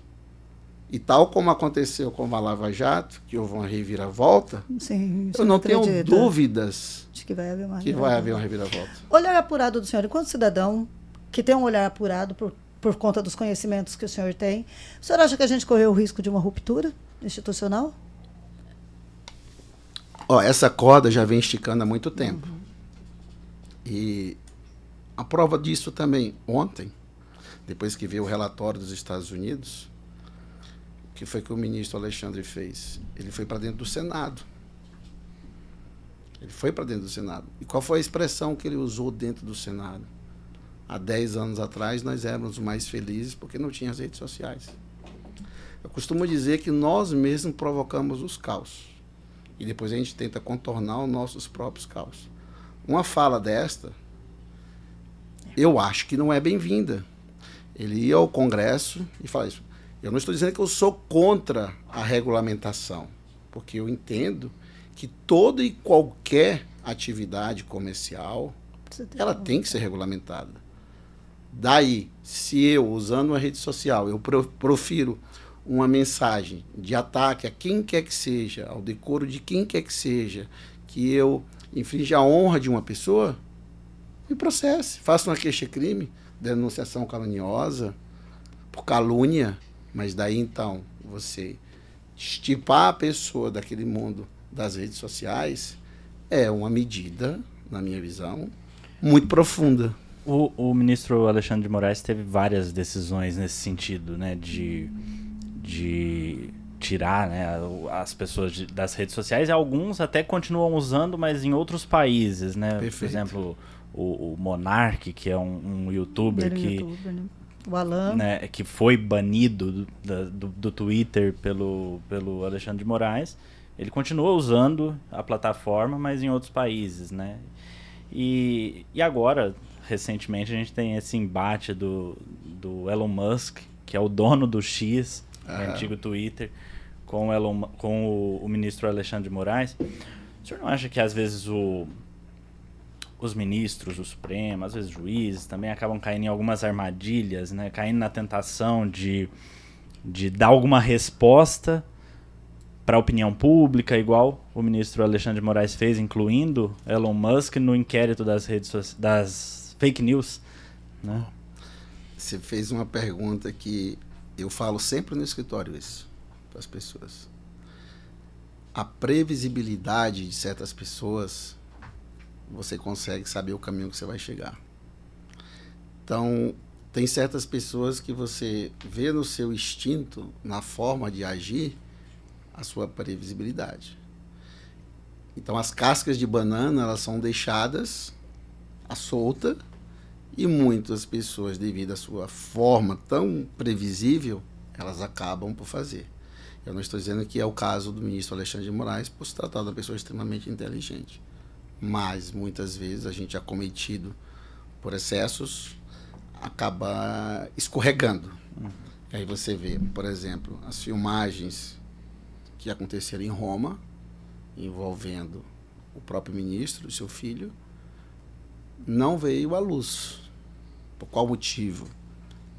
E tal como aconteceu com a Lava Jato, que houve uma reviravolta, Sim, eu não tenho dúvidas de que vai haver uma, que reviravolta. vai haver uma reviravolta. Olhar apurado do senhor, enquanto cidadão que tem um olhar apurado por conta dos conhecimentos que o senhor tem. O senhor acha que a gente correu o risco de uma ruptura institucional? Ó, essa corda já vem esticando há muito tempo. Uhum. E a prova disso também, ontem, depois que veio o relatório dos Estados Unidos, que foi que o ministro Alexandre fez? Ele foi para dentro do Senado. Ele foi para dentro do Senado. E qual foi a expressão que ele usou dentro do Senado? há 10 anos atrás, nós éramos mais felizes porque não tinha as redes sociais. Eu costumo dizer que nós mesmos provocamos os caos. E depois a gente tenta contornar os nossos próprios caos. Uma fala desta, eu acho que não é bem-vinda. Ele ia ao Congresso e fala isso. Eu não estou dizendo que eu sou contra a regulamentação, porque eu entendo que toda e qualquer atividade comercial ela tem que ser regulamentada. Daí, se eu, usando uma rede social, eu profiro uma mensagem de ataque a quem quer que seja, ao decoro de quem quer que seja, que eu infrinja a honra de uma pessoa, me processe. Faça uma queixa-crime, denunciação caluniosa, por calúnia. Mas daí então, você estipar a pessoa daquele mundo das redes sociais é uma medida, na minha visão, muito profunda. O, o ministro Alexandre de Moraes teve várias decisões nesse sentido, né? De, de tirar né, as pessoas de, das redes sociais. Alguns até continuam usando, mas em outros países, né? Perfeito. Por exemplo, o, o Monark, que é um, um youtuber que... YouTuber, né? O Alan. Né, que foi banido do, do, do, Twitter pelo, pelo Alexandre de Moraes. Ele continua usando a plataforma, mas em outros países, né? E, e agora, recentemente a gente tem esse embate do, do Elon Musk, que é o dono do X, ah. antigo Twitter, com, o, Elon, com o, o, ministro Alexandre de Moraes. O senhor não acha que às vezes o, os ministros, o Supremo, às vezes juízes também acabam caindo em algumas armadilhas, né? caindo na tentação de, de dar alguma resposta para a opinião pública, igual o ministro Alexandre de Moraes fez, incluindo Elon Musk no inquérito das redes das fake news. Né? Você fez uma pergunta que eu falo sempre no escritório isso para as pessoas. A previsibilidade de certas pessoas, você consegue saber o caminho que você vai chegar. Então, tem certas pessoas que você vê no seu instinto, na forma de agir, a sua previsibilidade. Então, as cascas de banana, elas são deixadas à solta e muitas pessoas, devido à sua forma tão previsível, elas acabam por fazer. Eu não estou dizendo que é o caso do ministro Alexandre de Moraes, por se tratar de uma pessoa extremamente inteligente. Mas muitas vezes a gente é acometido por excessos acaba escorregando. Uhum. Aí você vê, por exemplo, as filmagens que aconteceram em Roma envolvendo o próprio ministro e seu filho não veio à luz. Por qual motivo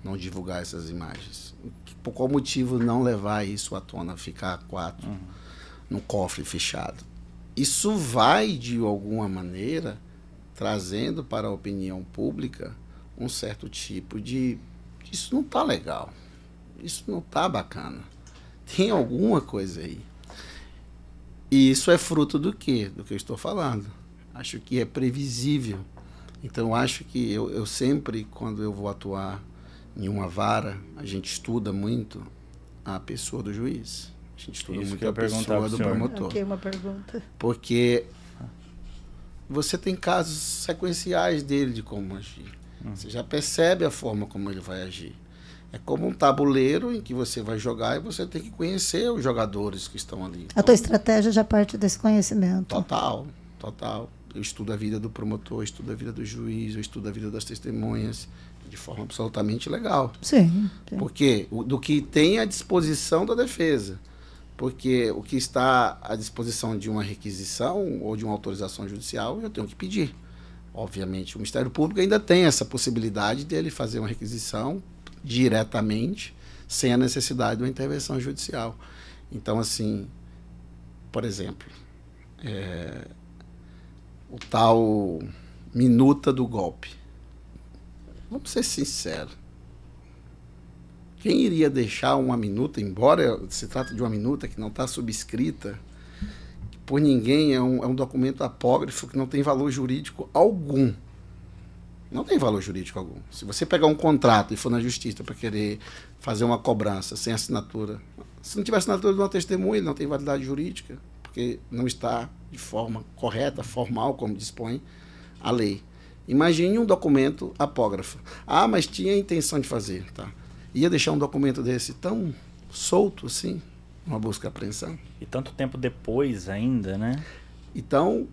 não divulgar essas imagens? Por qual motivo não levar isso à tona, ficar quatro uhum. no cofre fechado? Isso vai, de alguma maneira, trazendo para a opinião pública um certo tipo de. Isso não está legal. Isso não está bacana. Tem alguma coisa aí. E isso é fruto do que? Do que eu estou falando. Acho que é previsível então, acho que eu, eu sempre, quando eu vou atuar em uma vara, a gente estuda muito a pessoa do juiz. A gente estuda Isso muito a pessoa do senhor. promotor. Okay, uma pergunta. Porque você tem casos sequenciais dele de como agir. Hum. Você já percebe a forma como ele vai agir. É como um tabuleiro em que você vai jogar e você tem que conhecer os jogadores que estão ali. A tua estratégia já parte desse conhecimento. Total, total. Eu estudo a vida do promotor, estudo a vida do juiz, eu estudo a vida das testemunhas de forma absolutamente legal. Sim. sim. Porque o, do que tem à disposição da defesa. Porque o que está à disposição de uma requisição ou de uma autorização judicial, eu tenho que pedir. Obviamente, o Ministério Público ainda tem essa possibilidade dele fazer uma requisição diretamente, sem a necessidade de uma intervenção judicial. Então, assim, por exemplo, é, o tal minuta do golpe. Vamos ser sinceros. Quem iria deixar uma minuta, embora se trata de uma minuta que não está subscrita por ninguém, é um, é um documento apócrifo que não tem valor jurídico algum. Não tem valor jurídico algum. Se você pegar um contrato e for na justiça para querer fazer uma cobrança sem assinatura, se não tiver assinatura de uma testemunha, ele não tem validade jurídica porque não está de forma correta, formal, como dispõe a lei. Imagine um documento apógrafo. Ah, mas tinha intenção de fazer, tá? Ia deixar um documento desse tão solto assim, uma busca e apreensão. E tanto tempo depois ainda, né? Então,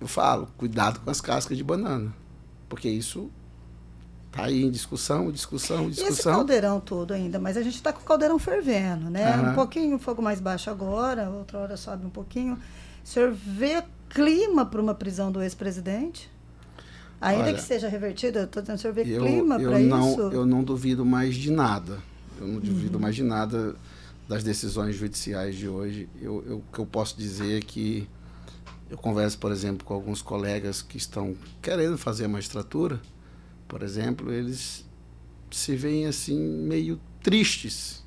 eu falo, cuidado com as cascas de banana, porque isso Tá aí em discussão, discussão, discussão. E esse caldeirão todo ainda, mas a gente está com o caldeirão fervendo, né? Uhum. Um pouquinho, fogo mais baixo agora, outra hora sobe um pouquinho. O senhor vê clima para uma prisão do ex-presidente? Ainda Olha, que seja revertida, eu estou dizendo, o senhor vê eu, clima para isso? Eu não duvido mais de nada. Eu não duvido uhum. mais de nada das decisões judiciais de hoje. Eu, eu, o que eu posso dizer é que eu converso, por exemplo, com alguns colegas que estão querendo fazer a magistratura por exemplo, eles se veem assim meio tristes,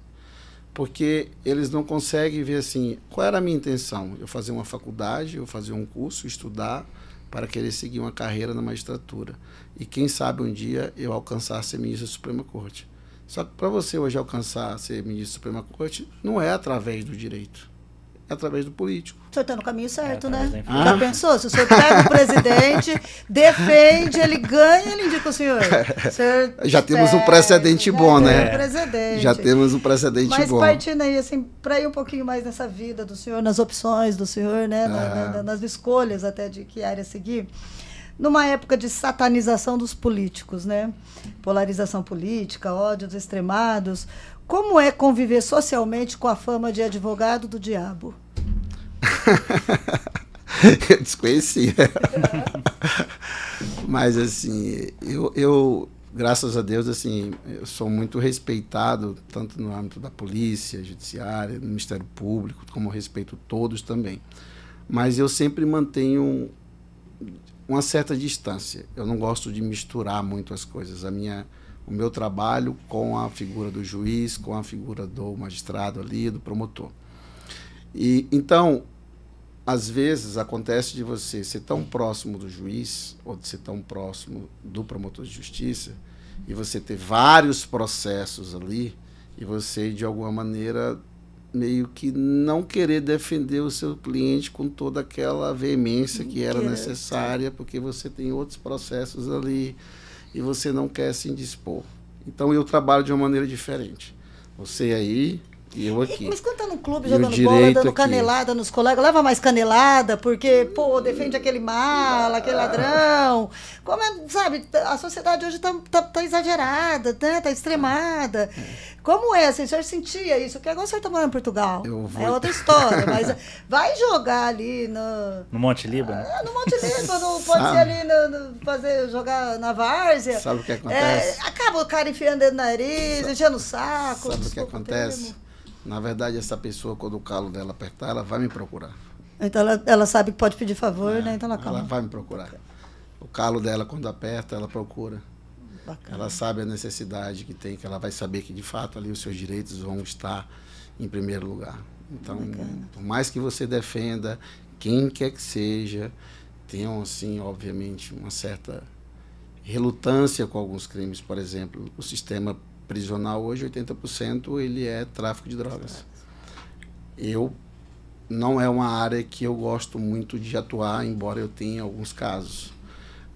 porque eles não conseguem ver assim, qual era a minha intenção? Eu fazer uma faculdade, eu fazer um curso, estudar para querer seguir uma carreira na magistratura. E quem sabe um dia eu alcançar ser ministro da Suprema Corte. Só que para você hoje alcançar ser ministro da Suprema Corte, não é através do direito através do político. O senhor está no caminho certo, é, tá né? Ah. Já pensou? Se o senhor pega o presidente, defende, ele ganha, ele indica o senhor. O senhor já temos um precedente bom, né? Um precedente. Já temos um precedente Mas bom. Mas partindo aí, assim, para ir um pouquinho mais nessa vida do senhor, nas opções do senhor, né? Ah. Na, nas escolhas até de que área seguir numa época de satanização dos políticos, né? Polarização política, ódio dos extremados. Como é conviver socialmente com a fama de advogado do diabo? eu desconhecia. Mas assim, eu, eu, graças a Deus, assim, eu sou muito respeitado, tanto no âmbito da polícia, judiciária, do Ministério Público, como respeito todos também. Mas eu sempre mantenho uma certa distância. Eu não gosto de misturar muito as coisas. A minha o meu trabalho com a figura do juiz, com a figura do magistrado ali, do promotor. E então, às vezes acontece de você ser tão próximo do juiz ou de ser tão próximo do promotor de justiça e você ter vários processos ali e você de alguma maneira meio que não querer defender o seu cliente com toda aquela veemência que era necessária é. porque você tem outros processos ali e você não quer se indispor. Então eu trabalho de uma maneira diferente. Você aí e eu aqui. E, mas quando tá no clube, jogando bola, dando aqui. canelada nos colegas, leva mais canelada, porque, pô, defende aquele mala, aquele ladrão. Como é, sabe, a sociedade hoje tá, tá, tá exagerada, né? Tá extremada. Como é, assim, o senhor sentia isso? Porque agora o senhor tá morando em Portugal. É outra história, mas vai jogar ali no... No Monte Libra? Ah, é, no Monte Líbano, pode ser ali, no, no, fazer, jogar na várzea. Sabe o que é, acontece? É, acaba o cara enfiando no nariz, enchendo o saco. Sabe o que acontece? Na verdade, essa pessoa, quando o calo dela apertar, ela vai me procurar. Então ela, ela sabe que pode pedir favor, é, né? Então ela calma. Ela vai me procurar. O calo dela, quando aperta, ela procura. Bacana. Ela sabe a necessidade que tem, que ela vai saber que de fato ali os seus direitos vão estar em primeiro lugar. Então, Bacana. por mais que você defenda quem quer que seja, tenham assim, obviamente, uma certa relutância com alguns crimes, por exemplo, o sistema prisional hoje, 80% ele é tráfico de drogas. Eu não é uma área que eu gosto muito de atuar, embora eu tenha alguns casos.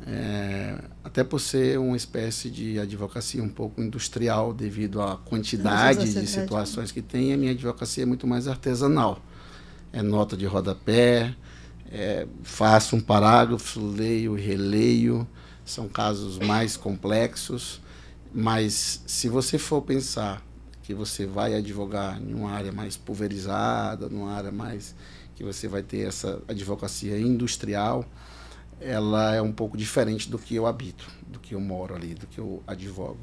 É, até por ser uma espécie de advocacia um pouco industrial devido à quantidade de situações que tem, a minha advocacia é muito mais artesanal. É nota de rodapé, é, faço um parágrafo, leio, releio, são casos mais complexos. Mas se você for pensar que você vai advogar em uma área mais pulverizada, numa área mais que você vai ter essa advocacia industrial, ela é um pouco diferente do que eu habito, do que eu moro ali, do que eu advogo.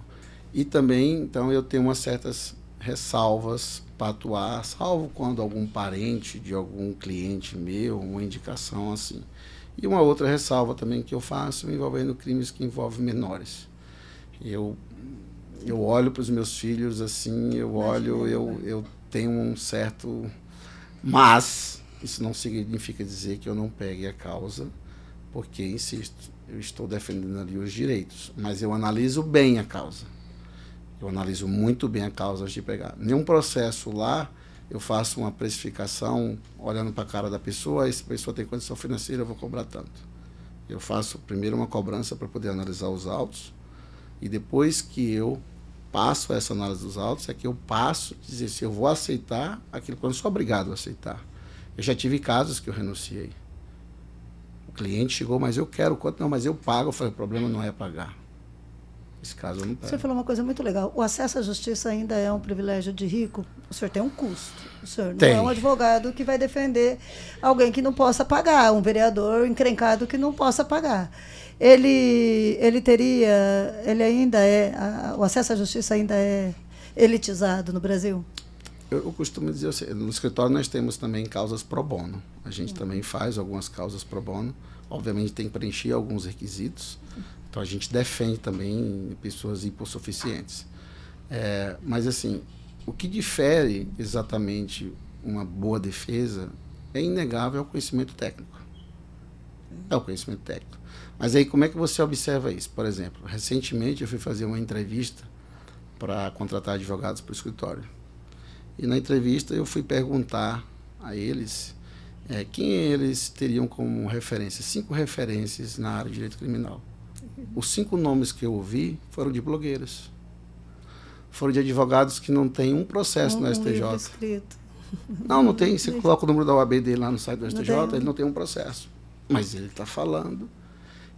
E também, então, eu tenho umas certas ressalvas para atuar, salvo quando algum parente de algum cliente meu, uma indicação assim. E uma outra ressalva também que eu faço envolvendo crimes que envolvem menores. Eu eu olho para os meus filhos assim, eu olho, né? eu, eu tenho um certo. Mas isso não significa dizer que eu não pegue a causa, porque, insisto, eu estou defendendo ali os direitos, mas eu analiso bem a causa. Eu analiso muito bem a causa antes de pegar. Nenhum processo lá eu faço uma precificação olhando para a cara da pessoa, essa pessoa tem condição financeira, eu vou cobrar tanto. Eu faço primeiro uma cobrança para poder analisar os autos e depois que eu passo essa análise dos autos, é que eu passo a dizer se eu vou aceitar aquilo que eu não sou obrigado a aceitar. Eu já tive casos que eu renunciei. O cliente chegou, mas eu quero quanto? Não, mas eu pago. Eu falei, o problema não é pagar. Esse caso eu não pego. O senhor falou uma coisa muito legal. O acesso à justiça ainda é um privilégio de rico. O senhor tem um custo. O senhor não é tem. é um advogado que vai defender alguém que não possa pagar, um vereador encrencado que não possa pagar ele, ele teria, ele ainda é, a, o acesso à justiça ainda é elitizado no Brasil? Eu, eu costumo dizer, assim, no escritório nós temos também causas pro bono. A gente hum. também faz algumas causas pro bono. Obviamente tem que preencher alguns requisitos. Então a gente defende também pessoas hipossuficientes. É, mas assim, o que difere exatamente uma boa defesa é inegável é o conhecimento técnico. É o conhecimento técnico. Mas aí como é que você observa isso? Por exemplo, recentemente eu fui fazer uma entrevista para contratar advogados para o escritório. E na entrevista eu fui perguntar a eles é, quem eles teriam como referência, cinco referências na área de direito criminal. Uhum. Os cinco nomes que eu ouvi foram de blogueiros. Foram de advogados que não têm um processo não, no STJ. Um escrito. Não, não tem. Você coloca o número da OAB dele lá no site do STJ, não ele não tem um processo. Mas ele está falando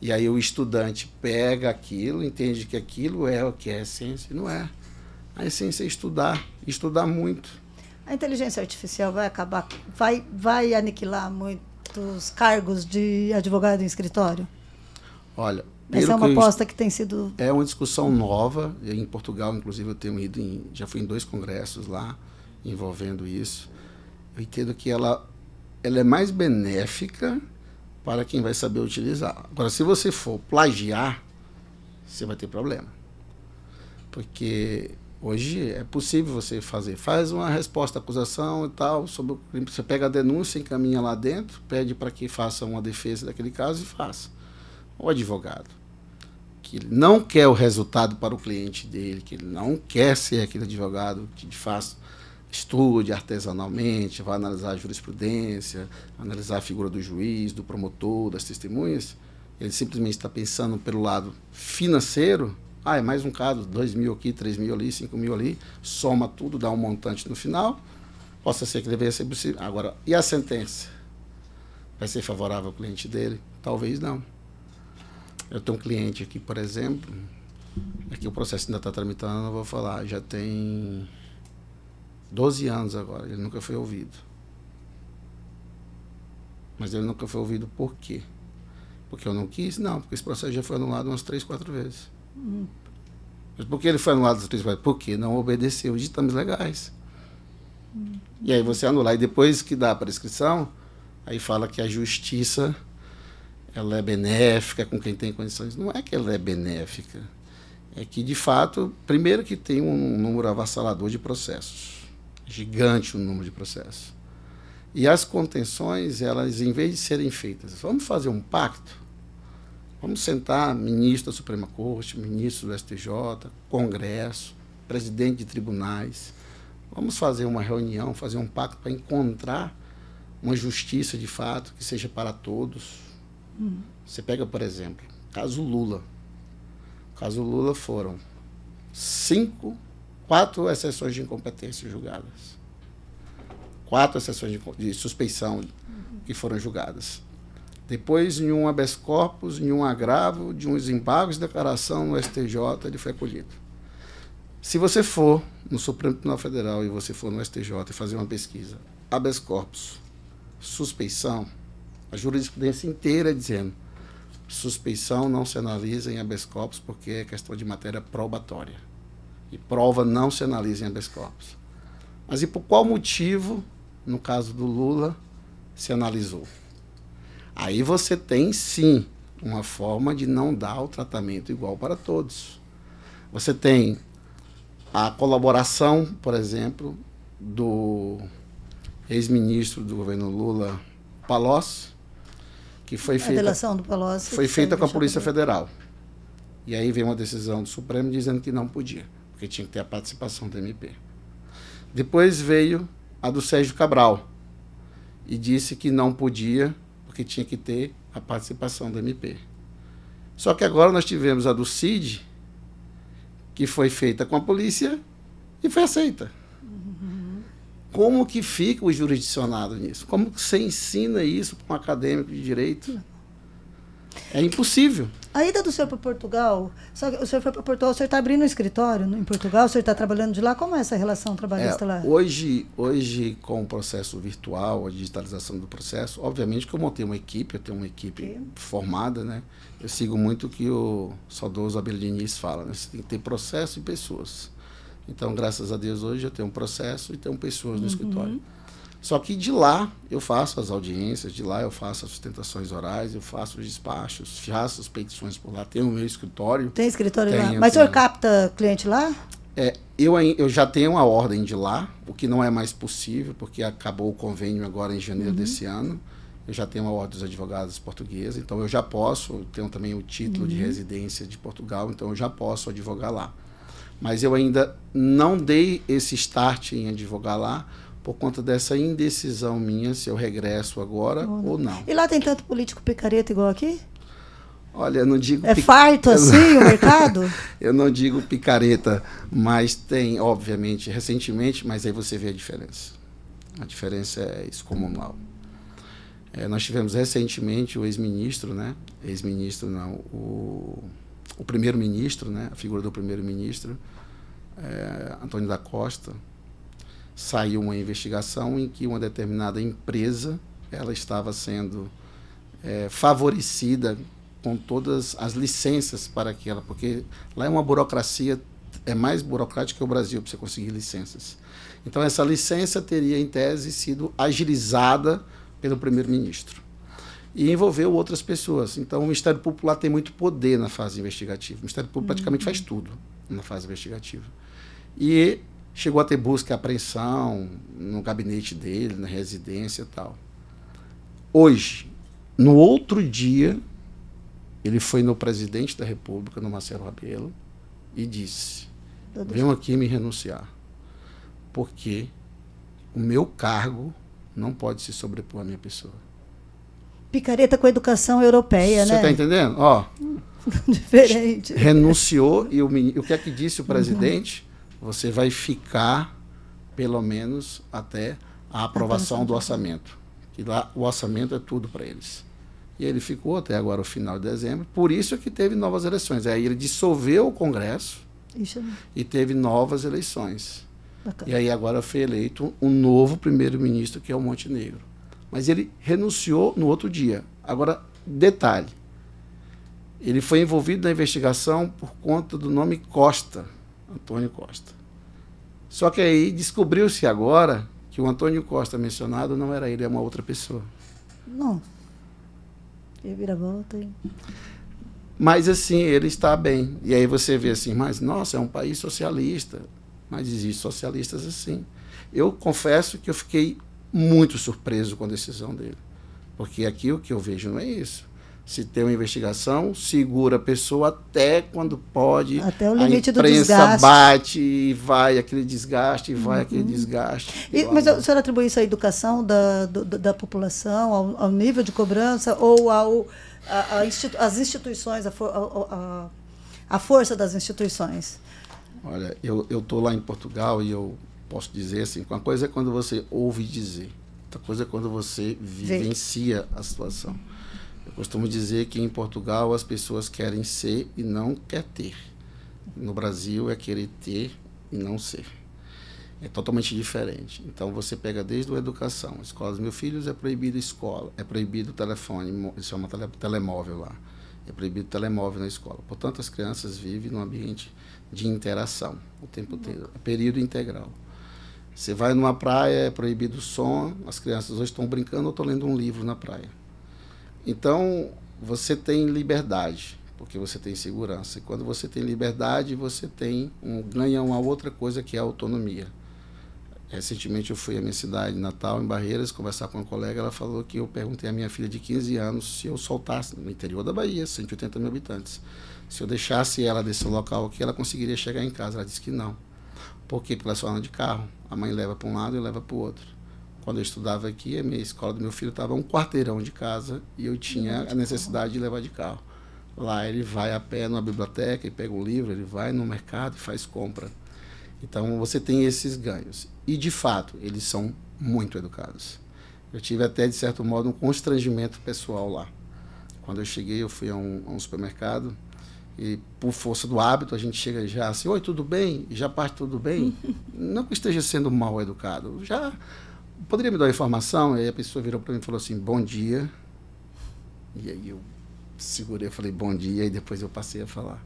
e aí o estudante pega aquilo, entende que aquilo é o que é essência, não é. A essência é estudar, estudar muito. A inteligência artificial vai acabar, vai, vai aniquilar muitos cargos de advogado em escritório? Olha. Essa é uma que aposta eu, que tem sido. É uma discussão nova. Em Portugal, inclusive, eu tenho ido em, já fui em dois congressos lá envolvendo isso. Eu entendo que ela, ela é mais benéfica para quem vai saber utilizar. Agora, se você for plagiar, você vai ter problema. Porque hoje é possível você fazer. Faz uma resposta à acusação e tal, sobre o crime. Você pega a denúncia, encaminha lá dentro, pede para que faça uma defesa daquele caso e faça. O advogado, que não quer o resultado para o cliente dele, que ele não quer ser aquele advogado que faz estude artesanalmente, vá analisar a jurisprudência, analisar a figura do juiz, do promotor, das testemunhas, ele simplesmente está pensando pelo lado financeiro, ah, é mais um caso, 2 mil aqui, 3 mil ali, 5 mil ali, soma tudo, dá um montante no final, possa ser que deveria ser possível. Agora, e a sentença? Vai ser favorável ao cliente dele? Talvez não. Eu tenho um cliente aqui, por exemplo, aqui é o processo ainda está tramitando, não vou falar, já tem 12 anos agora, ele nunca foi ouvido. Mas ele nunca foi ouvido por quê? Porque eu não quis? Não, porque esse processo já foi anulado umas 3, 4 vezes. Hum. Mas por que ele foi anulado três vezes? Porque não obedeceu os ditames legais. Hum. E aí você anular. E depois que dá a prescrição, aí fala que a justiça ela é benéfica com quem tem condições. Não é que ela é benéfica. É que, de fato, primeiro que tem um número avassalador de processos gigante o número de processos. E as contenções, elas, em vez de serem feitas, vamos fazer um pacto? Vamos sentar ministro da Suprema Corte, ministro do STJ, Congresso, presidente de tribunais. Vamos fazer uma reunião, fazer um pacto para encontrar uma justiça de fato que seja para todos. Uhum. Você pega, por exemplo, caso Lula. O caso Lula foram cinco quatro exceções de incompetência julgadas. Quatro exceções de, de suspeição que foram julgadas. Depois, em um habeas corpus, em um agravo, de um desembargo de declaração no STJ, ele foi acolhido. Se você for no Supremo Tribunal Federal e você for no STJ e fazer uma pesquisa, habeas corpus, suspeição, a jurisprudência inteira dizendo suspeição não se analisa em habeas corpus porque é questão de matéria probatória e prova não se analisa em habeas corpus. Mas e por qual motivo, no caso do Lula, se analisou? Aí você tem sim uma forma de não dar o tratamento igual para todos. Você tem a colaboração, por exemplo, do ex-ministro do governo Lula, Palocci, que foi a feita, do Palocci, foi feita com a Polícia Federal. E aí vem uma decisão do Supremo dizendo que não podia porque tinha que ter a participação do MP. Depois veio a do Sérgio Cabral e disse que não podia, porque tinha que ter a participação do MP. Só que agora nós tivemos a do CID, que foi feita com a polícia e foi aceita. Como que fica o jurisdicionado nisso? Como que você ensina isso para um acadêmico de direito? É impossível. A ida do senhor para Portugal, o senhor foi para Portugal, o senhor está abrindo um escritório em Portugal, o senhor está trabalhando de lá, como é essa relação trabalhista é, lá? Hoje, hoje, com o processo virtual, a digitalização do processo, obviamente que eu montei uma equipe, eu tenho uma equipe formada, né? Eu sigo muito o que o saudoso Abel Diniz fala, né? Você tem que ter processo e pessoas. Então, graças a Deus, hoje eu tenho um processo e tenho pessoas no uhum. escritório. Só que de lá eu faço as audiências, de lá eu faço as sustentações orais, eu faço os despachos, faço as petições por lá, tenho o meu escritório. Tem escritório tenho, lá. Mas tenho... o senhor capta cliente lá? É, eu, eu já tenho uma ordem de lá, o que não é mais possível, porque acabou o convênio agora em janeiro uhum. desse ano. Eu já tenho uma ordem dos advogados portugueses, então eu já posso, tenho também o título uhum. de residência de Portugal, então eu já posso advogar lá. Mas eu ainda não dei esse start em advogar lá, por conta dessa indecisão minha se eu regresso agora não. ou não. E lá tem tanto político picareta igual aqui? Olha, eu não digo. É pic... farto assim o mercado? eu não digo picareta, mas tem, obviamente, recentemente, mas aí você vê a diferença. A diferença é excomunal. É, nós tivemos recentemente o ex-ministro, né? Ex-ministro, não, o, o primeiro-ministro, né? A figura do primeiro-ministro, é, Antônio da Costa, saiu uma investigação em que uma determinada empresa ela estava sendo é, favorecida com todas as licenças para aquela, porque lá é uma burocracia, é mais burocrática que o Brasil para você conseguir licenças. Então, essa licença teria, em tese, sido agilizada pelo primeiro-ministro. E envolveu outras pessoas. Então, o Ministério Público lá tem muito poder na fase investigativa. O Ministério Público uhum. praticamente faz tudo na fase investigativa. E Chegou a ter busca e apreensão no gabinete dele, na residência e tal. Hoje, no outro dia, ele foi no presidente da República, no Marcelo Rabelo, e disse: Venham aqui me renunciar, porque o meu cargo não pode se sobrepor à minha pessoa. Picareta com a educação europeia, Cê né? Você está entendendo? Ó, Diferente. Renunciou e o, o que é que disse o uhum. presidente? você vai ficar pelo menos até a aprovação do orçamento. E lá o orçamento é tudo para eles. E ele ficou até agora o final de dezembro, por isso é que teve novas eleições. Aí ele dissolveu o Congresso isso. É e teve novas eleições. Bacana. E aí agora foi eleito um novo primeiro-ministro, que é o Montenegro. Mas ele renunciou no outro dia. Agora, detalhe. Ele foi envolvido na investigação por conta do nome Costa Antônio Costa. Só que aí descobriu-se agora que o Antônio Costa mencionado não era ele, é uma outra pessoa. Não. Ele vira volta. Hein? Mas assim, ele está bem. E aí você vê assim, mas nossa, é um país socialista. Mas existem socialistas assim. Eu confesso que eu fiquei muito surpreso com a decisão dele. Porque aqui o que eu vejo não é isso se tem uma investigação, segura a pessoa até quando pode. Até o limite do desgaste. A imprensa bate e vai aquele desgaste, e vai uhum. aquele desgaste. E, mas o senhor atribui isso à educação da, do, da população, ao, ao, nível de cobrança ou ao, a, a institu as instituições, a, for, a, a, força das instituições? Olha, eu estou lá em Portugal e eu posso dizer assim, uma coisa é quando você ouve dizer, outra coisa é quando você vivencia Vê. a situação. Costumo dizer que em Portugal as pessoas querem ser e não quer ter. No Brasil é querer ter e não ser. É totalmente diferente. Então você pega desde a educação, escola dos meus filhos é proibido escola, é proibido telefone, isso é tele, telemóvel lá. É proibido telemóvel na escola. Portanto, as crianças vivem num ambiente de interação o tempo uhum. todo, é período integral. Você vai numa praia, é proibido o som, as crianças hoje estão brincando ou estão lendo um livro na praia. Então, você tem liberdade, porque você tem segurança. E quando você tem liberdade, você tem um, ganha uma outra coisa que é a autonomia. Recentemente eu fui à minha cidade natal, em Barreiras, conversar com uma colega. Ela falou que eu perguntei à minha filha de 15 anos se eu soltasse no interior da Bahia, 180 mil habitantes. Se eu deixasse ela desse local aqui, ela conseguiria chegar em casa. Ela disse que não. Porque ela só anda de carro. A mãe leva para um lado e leva para o outro quando eu estudava aqui, a minha escola do meu filho estava um quarteirão de casa e eu tinha a necessidade de levar de carro. Lá ele vai a pé numa biblioteca e pega um livro, ele vai no mercado e faz compra. Então você tem esses ganhos. E de fato, eles são muito educados. Eu tive até, de certo modo, um constrangimento pessoal lá. Quando eu cheguei, eu fui a um, a um supermercado e, por força do hábito, a gente chega já assim: Oi, tudo bem? já parte tudo bem? Não que esteja sendo mal educado, já poderia me dar informação? Aí a pessoa virou para mim e falou assim, bom dia. E aí eu segurei, falei bom dia, e depois eu passei a falar.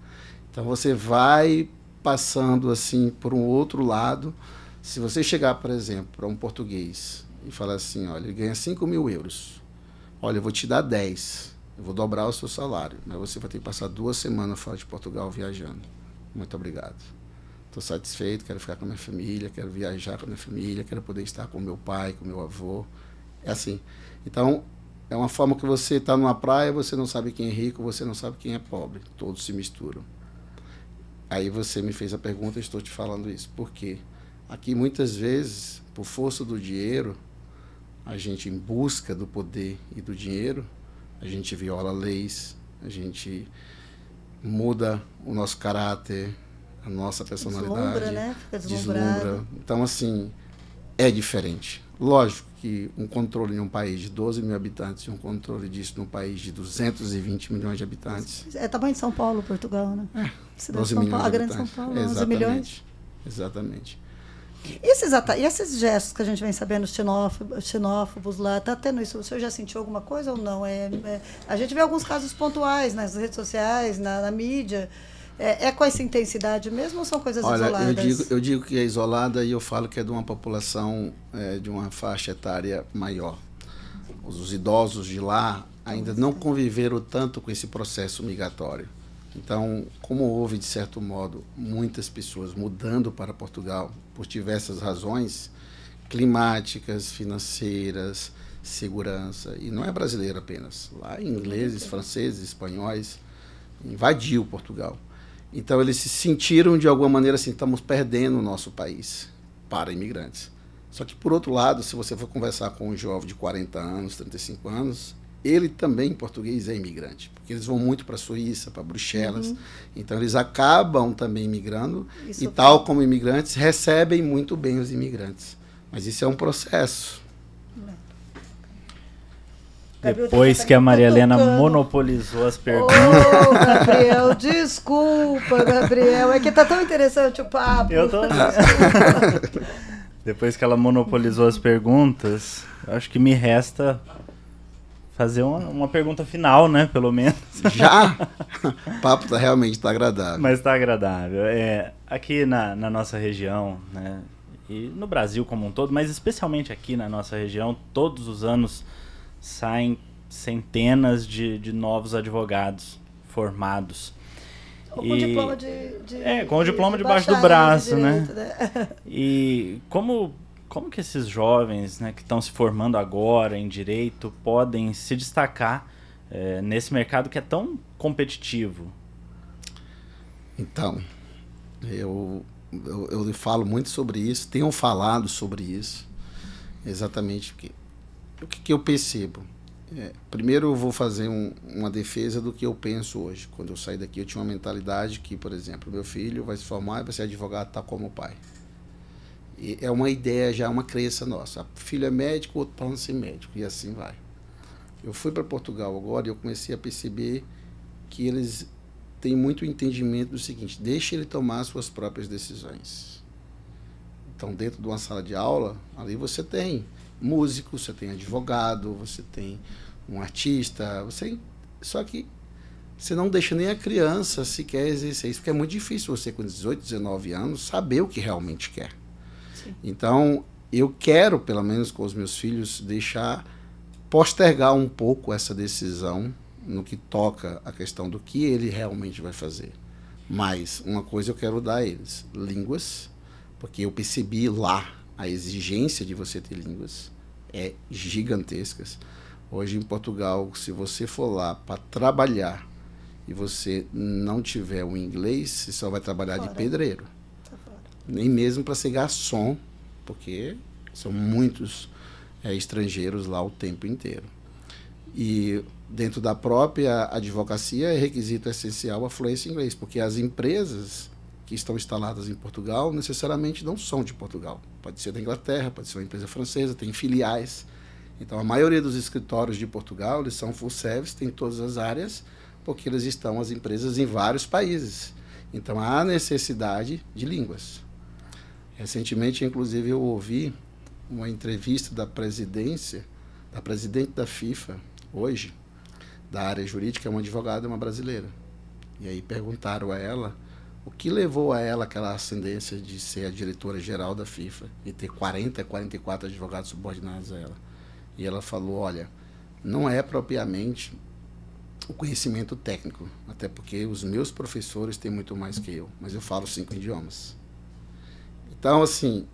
Então você vai passando assim por um outro lado. Se você chegar, por exemplo, para um português e falar assim, olha, ele ganha 5 mil euros. Olha, eu vou te dar 10. Eu vou dobrar o seu salário. Mas você vai ter que passar duas semanas fora de Portugal viajando. Muito obrigado estou satisfeito, quero ficar com a minha família, quero viajar com a minha família, quero poder estar com meu pai, com meu avô. É assim. Então, é uma forma que você está numa praia, você não sabe quem é rico, você não sabe quem é pobre. Todos se misturam. Aí você me fez a pergunta, estou te falando isso. Por quê? Aqui muitas vezes, por força do dinheiro, a gente em busca do poder e do dinheiro, a gente viola leis, a gente muda o nosso caráter, a nossa personalidade. Deslumbra, né? Fica deslumbra. Então, assim, é diferente. Lógico que um controle em um país de 12 mil habitantes e um controle disso num país de 220 milhões de habitantes. É tamanho de São Paulo, Portugal, né? É, Cidade 12 de São Paulo, a grande São Paulo, Exatamente. 11 milhões. Exatamente. E esses, e esses gestos que a gente vem sabendo, xenófobos, xenófobos lá, tá tendo isso? O senhor já sentiu alguma coisa ou não? É, é, a gente vê alguns casos pontuais nas redes sociais, na, na mídia. É, é, com essa intensidade mesmo ou são coisas Olha, isoladas? Eu digo, eu digo que é isolada e eu falo que é de uma população é, de uma faixa etária maior. Os, os idosos de lá ainda não conviveram tanto com esse processo migratório. Então, como houve, de certo modo, muitas pessoas mudando para Portugal por diversas razões climáticas, financeiras, segurança, e não é brasileiro apenas, lá ingleses, uhum. franceses, espanhóis, invadiu Portugal. Então eles se sentiram de alguma maneira assim, estamos perdendo o nosso país para imigrantes. Só que por outro lado, se você for conversar com um jovem de 40 anos, 35 anos, ele também português é imigrante, porque eles vão muito para a Suíça, para Bruxelas. Uhum. Então eles acabam também imigrando isso e tal como imigrantes recebem muito bem os imigrantes. Mas isso é um processo. Depois que a Maria Helena monopolizou as perguntas. Oh, Gabriel, desculpa, Gabriel. É que tá tão interessante o papo. Eu tô. Depois que ela monopolizou as perguntas, acho que me resta fazer uma, uma pergunta final, né? Pelo menos. Já? o papo tá, realmente tá agradável. Mas tá agradável. É, aqui na, na nossa região, né? E no Brasil como um todo, mas especialmente aqui na nossa região, todos os anos saem centenas de, de novos advogados formados. com e, diploma de, de, É, com o diploma de, debaixo do braço, né? direito, né? né? e como, como que esses jovens né, que estão se formando agora em direito podem se destacar é, nesse mercado que é tão competitivo? Então, eu, eu, eu falo muito sobre isso, tenho falado sobre isso, exatamente porque o que, que eu percebo? É, primeiro eu vou fazer um, uma defesa do que eu penso hoje. Quando eu saí daqui eu tinha uma mentalidade que, por exemplo, meu filho vai se formar e vai ser advogado tá como o pai. E é uma ideia já, uma crença nossa. O ah, filho é médico, o outro plano ser médico e assim vai. Eu fui para Portugal agora e eu comecei a perceber que eles têm muito entendimento do seguinte: deixe ele tomar suas próprias decisões. Então, dentro de uma sala de aula, ali você tem músico, você tem advogado, você tem um artista, você só que você não deixa nem a criança sequer exercer isso, porque é muito difícil você com 18, 19 anos saber o que realmente quer. Sim. Então, eu quero, pelo menos com os meus filhos, deixar postergar um pouco essa decisão no que toca a questão do que ele realmente vai fazer. Mas uma coisa eu quero dar a eles, línguas, porque eu percebi lá a exigência de você ter línguas é gigantesca. Hoje em Portugal, se você for lá para trabalhar e você não tiver o inglês, você só vai trabalhar fora. de pedreiro. Tá Nem mesmo para ser garçom, porque são muitos é, estrangeiros lá o tempo inteiro. E dentro da própria advocacia é requisito essencial a fluência em inglês, porque as empresas que estão instaladas em Portugal necessariamente não são de Portugal. Pode ser da Inglaterra, pode ser uma empresa francesa, tem filiais. Então, a maioria dos escritórios de Portugal eles são full service, tem todas as áreas, porque eles estão as empresas em vários países. Então, há necessidade de línguas. Recentemente, inclusive, eu ouvi uma entrevista da presidência, da presidente da FIFA, hoje, da área jurídica, é uma advogada, é uma brasileira. E aí perguntaram a ela o que levou a ela aquela ascendência de ser a diretora-geral da FIFA e ter 40, 44 advogados subordinados a ela. E ela falou: olha, não é propriamente o conhecimento técnico, até porque os meus professores têm muito mais que eu, mas eu falo cinco idiomas. Então, assim,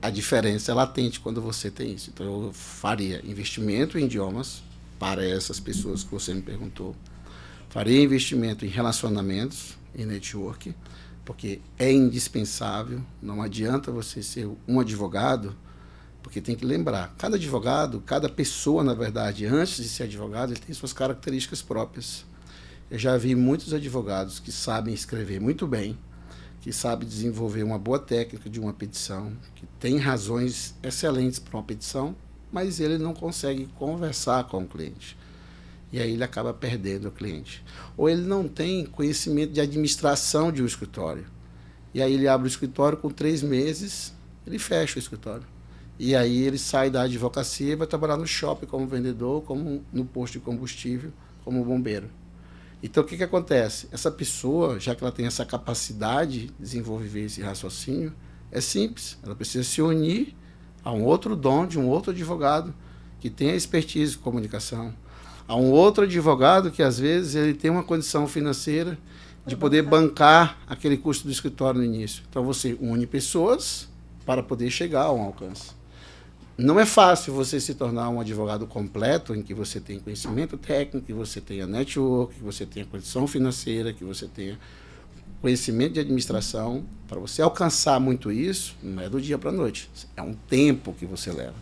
a diferença é latente quando você tem isso. Então, eu faria investimento em idiomas para essas pessoas que você me perguntou, faria investimento em relacionamentos em network, porque é indispensável, não adianta você ser um advogado, porque tem que lembrar, cada advogado, cada pessoa, na verdade, antes de ser advogado, ele tem suas características próprias. Eu já vi muitos advogados que sabem escrever muito bem, que sabem desenvolver uma boa técnica de uma petição, que tem razões excelentes para uma petição, mas ele não consegue conversar com o cliente e aí ele acaba perdendo o cliente. Ou ele não tem conhecimento de administração de um escritório. E aí ele abre o escritório com três meses, ele fecha o escritório. E aí ele sai da advocacia e vai trabalhar no shopping como vendedor, como no posto de combustível, como bombeiro. Então o que, que acontece? Essa pessoa, já que ela tem essa capacidade de desenvolver esse raciocínio, é simples. Ela precisa se unir a um outro dom de um outro advogado que tem a expertise de comunicação, a um outro advogado que às vezes ele tem uma condição financeira de poder bancar aquele custo do escritório no início. Então você une pessoas para poder chegar a um alcance. Não é fácil você se tornar um advogado completo em que você tem conhecimento técnico, que você tenha network, que você tenha condição financeira, que você tenha conhecimento de administração. Para você alcançar muito isso, não é do dia para a noite. É um tempo que você leva.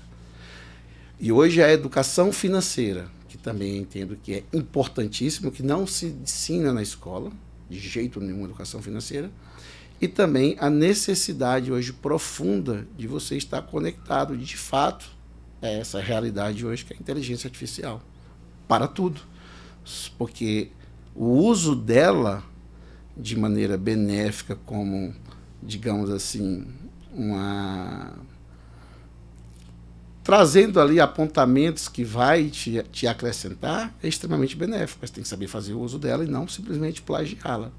E hoje a educação financeira que também entendo que é importantíssimo, que não se ensina na escola, de jeito nenhum, educação financeira, e também a necessidade hoje profunda de você estar conectado de fato a essa realidade hoje que é a inteligência artificial para tudo, porque o uso dela de maneira benéfica como digamos assim uma trazendo ali apontamentos que vai te, te acrescentar, é extremamente benéfico, mas tem que saber fazer o uso dela e não simplesmente plagiá-la.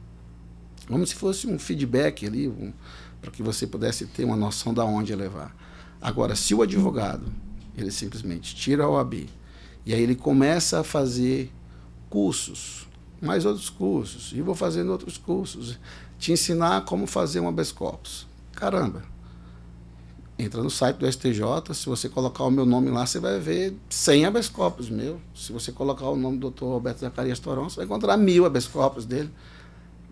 Como se fosse um feedback ali, um, para que você pudesse ter uma noção da onde levar. Agora, se o advogado, ele simplesmente tira a OAB e aí ele começa a fazer cursos, mais outros cursos, e vou fazendo outros cursos, te ensinar como fazer um habeas corpus. Caramba, entra no site do STJ, se você colocar o meu nome lá, você vai ver 100 abescopos meu. Se você colocar o nome do Dr. Roberto Zacarias Toron, você vai encontrar mil abescopos dele.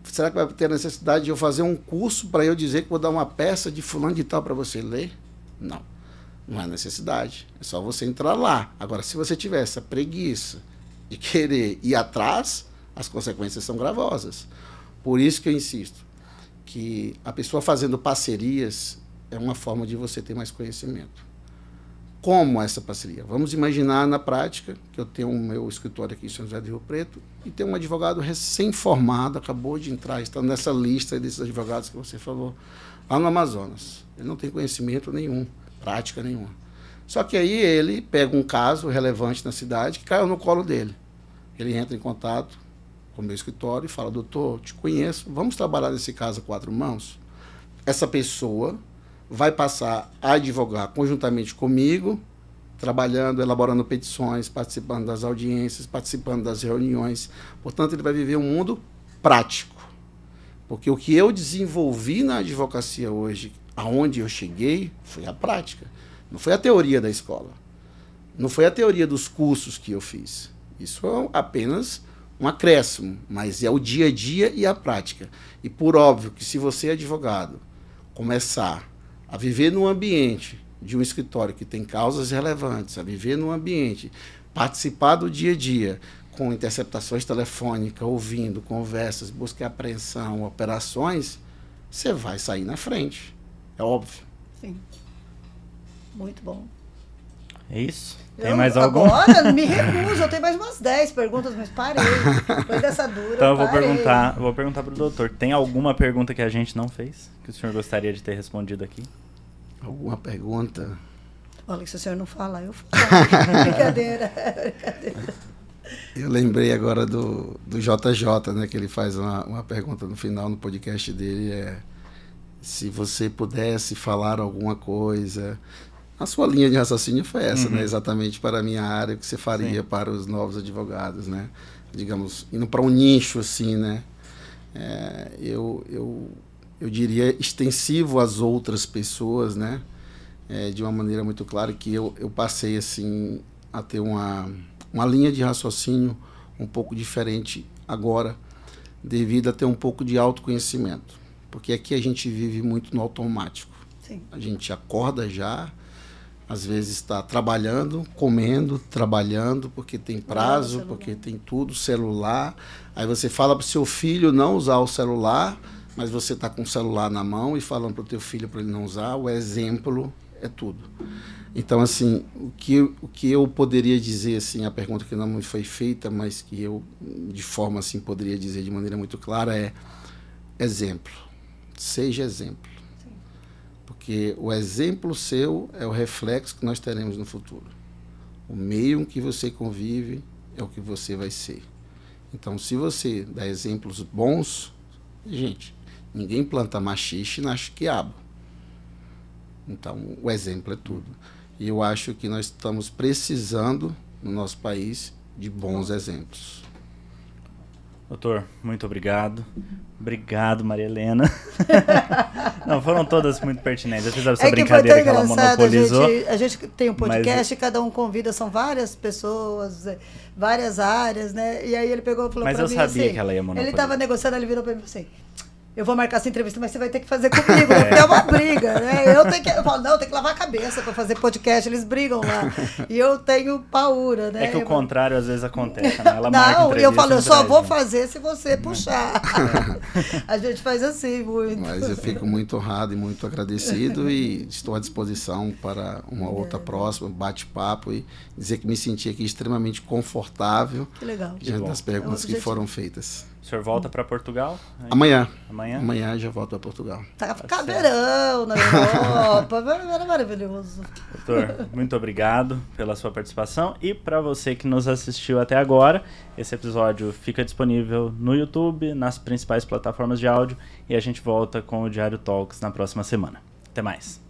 Será que vai ter necessidade de eu fazer um curso para eu dizer que vou dar uma peça de fulano de tal para você ler? Não. Não há necessidade. É só você entrar lá. Agora, se você tiver essa preguiça de querer ir atrás, as consequências são gravosas. Por isso que eu insisto que a pessoa fazendo parcerias é uma forma de você ter mais conhecimento. Como essa parceria? Vamos imaginar na prática que eu tenho o meu escritório aqui em São José do Rio Preto e tenho um advogado recém-formado, acabou de entrar, está nessa lista desses advogados que você falou, lá no Amazonas. Ele não tem conhecimento nenhum, prática nenhuma. Só que aí ele pega um caso relevante na cidade que caiu no colo dele. Ele entra em contato com o meu escritório e fala: Doutor, te conheço, vamos trabalhar nesse caso a quatro mãos? Essa pessoa vai passar a advogar conjuntamente comigo, trabalhando, elaborando petições, participando das audiências, participando das reuniões. Portanto, ele vai viver um mundo prático. Porque o que eu desenvolvi na advocacia hoje, aonde eu cheguei, foi a prática. Não foi a teoria da escola. Não foi a teoria dos cursos que eu fiz. Isso é apenas um acréscimo, mas é o dia a dia e a prática. E por óbvio que se você, é advogado, começar a viver num ambiente de um escritório que tem causas relevantes, a viver num ambiente, participar do dia a dia, com interceptações telefônicas, ouvindo conversas, busca e apreensão, operações, você vai sair na frente. É óbvio. Sim. Muito bom. É isso? Tem eu, mais alguma? Agora me recuso, eu tenho mais umas 10 perguntas, mas parei. Foi dessa dura. Então eu vou perguntar, vou perguntar pro doutor. Tem alguma pergunta que a gente não fez que o senhor gostaria de ter respondido aqui? Alguma pergunta? Olha, se o senhor não fala eu falo. brincadeira, brincadeira. Eu lembrei agora do, do JJ, né, que ele faz uma, uma pergunta no final no podcast dele, é se você pudesse falar alguma coisa. A sua linha de raciocínio foi essa, né, uhum. né, exatamente para a minha área, o que você faria Sim. para os novos advogados, né? Digamos, indo para um nicho assim, né? É, eu, eu eu diria, extensivo às outras pessoas, né? É, de uma maneira muito clara que eu, eu passei assim a ter uma, uma linha de raciocínio um pouco diferente agora, devido a ter um pouco de autoconhecimento. Porque aqui a gente vive muito no automático. Sim. A gente acorda já, às vezes está trabalhando, comendo, trabalhando, porque tem prazo, porque tem tudo, celular. Aí você fala para o seu filho não usar o celular mas você está com o celular na mão e falando para o teu filho para ele não usar, o exemplo é tudo. Então, assim, o que, o que eu poderia dizer, assim, a pergunta que não me foi feita, mas que eu, de forma assim, poderia dizer de maneira muito clara é exemplo. Seja exemplo. Sim. Porque o exemplo seu é o reflexo que nós teremos no futuro. O meio em que você convive é o que você vai ser. Então, se você dá exemplos bons, gente, Ninguém planta machixe na nasce quiabo. Então, o exemplo é tudo. E eu acho que nós estamos precisando, no nosso país, de bons exemplos. Doutor, muito obrigado. Obrigado, Maria Helena. Não, foram todas muito pertinentes. Eu fiz essa é brincadeira que, que ela monopolizou. A gente, a gente tem um é podcast, mas... cada um convida, são várias pessoas, é, várias áreas, né? E aí ele pegou e falou mas pra mim Mas eu sabia assim, que ela ia monopolizar. Ele estava negociando, ele virou para mim e falou assim eu vou marcar essa entrevista, mas você vai ter que fazer comigo. É, é uma briga, né? Eu, tenho que, eu falo, não, tem que lavar a cabeça para fazer podcast, eles brigam lá. E eu tenho paura, né? É que o contrário às vezes acontece, né? Ela não, eu falo, eu só vou fazer se você puxar. É. a gente faz assim muito. Mas eu fico muito honrado e muito agradecido e estou à disposição para uma é. outra é. próxima, bate-papo e dizer que me senti aqui extremamente confortável. Que legal. Diante das perguntas é então, um que foram feitas. O senhor volta para Portugal? Aí? Amanhã. Amanhã? Amanhã já volto para Portugal. Tá ficar tá verão na Europa. Era maravilhoso. Doutor, muito obrigado pela sua participação. E para você que nos assistiu até agora, esse episódio fica disponível no YouTube, nas principais plataformas de áudio. E a gente volta com o Diário Talks na próxima semana. Até mais.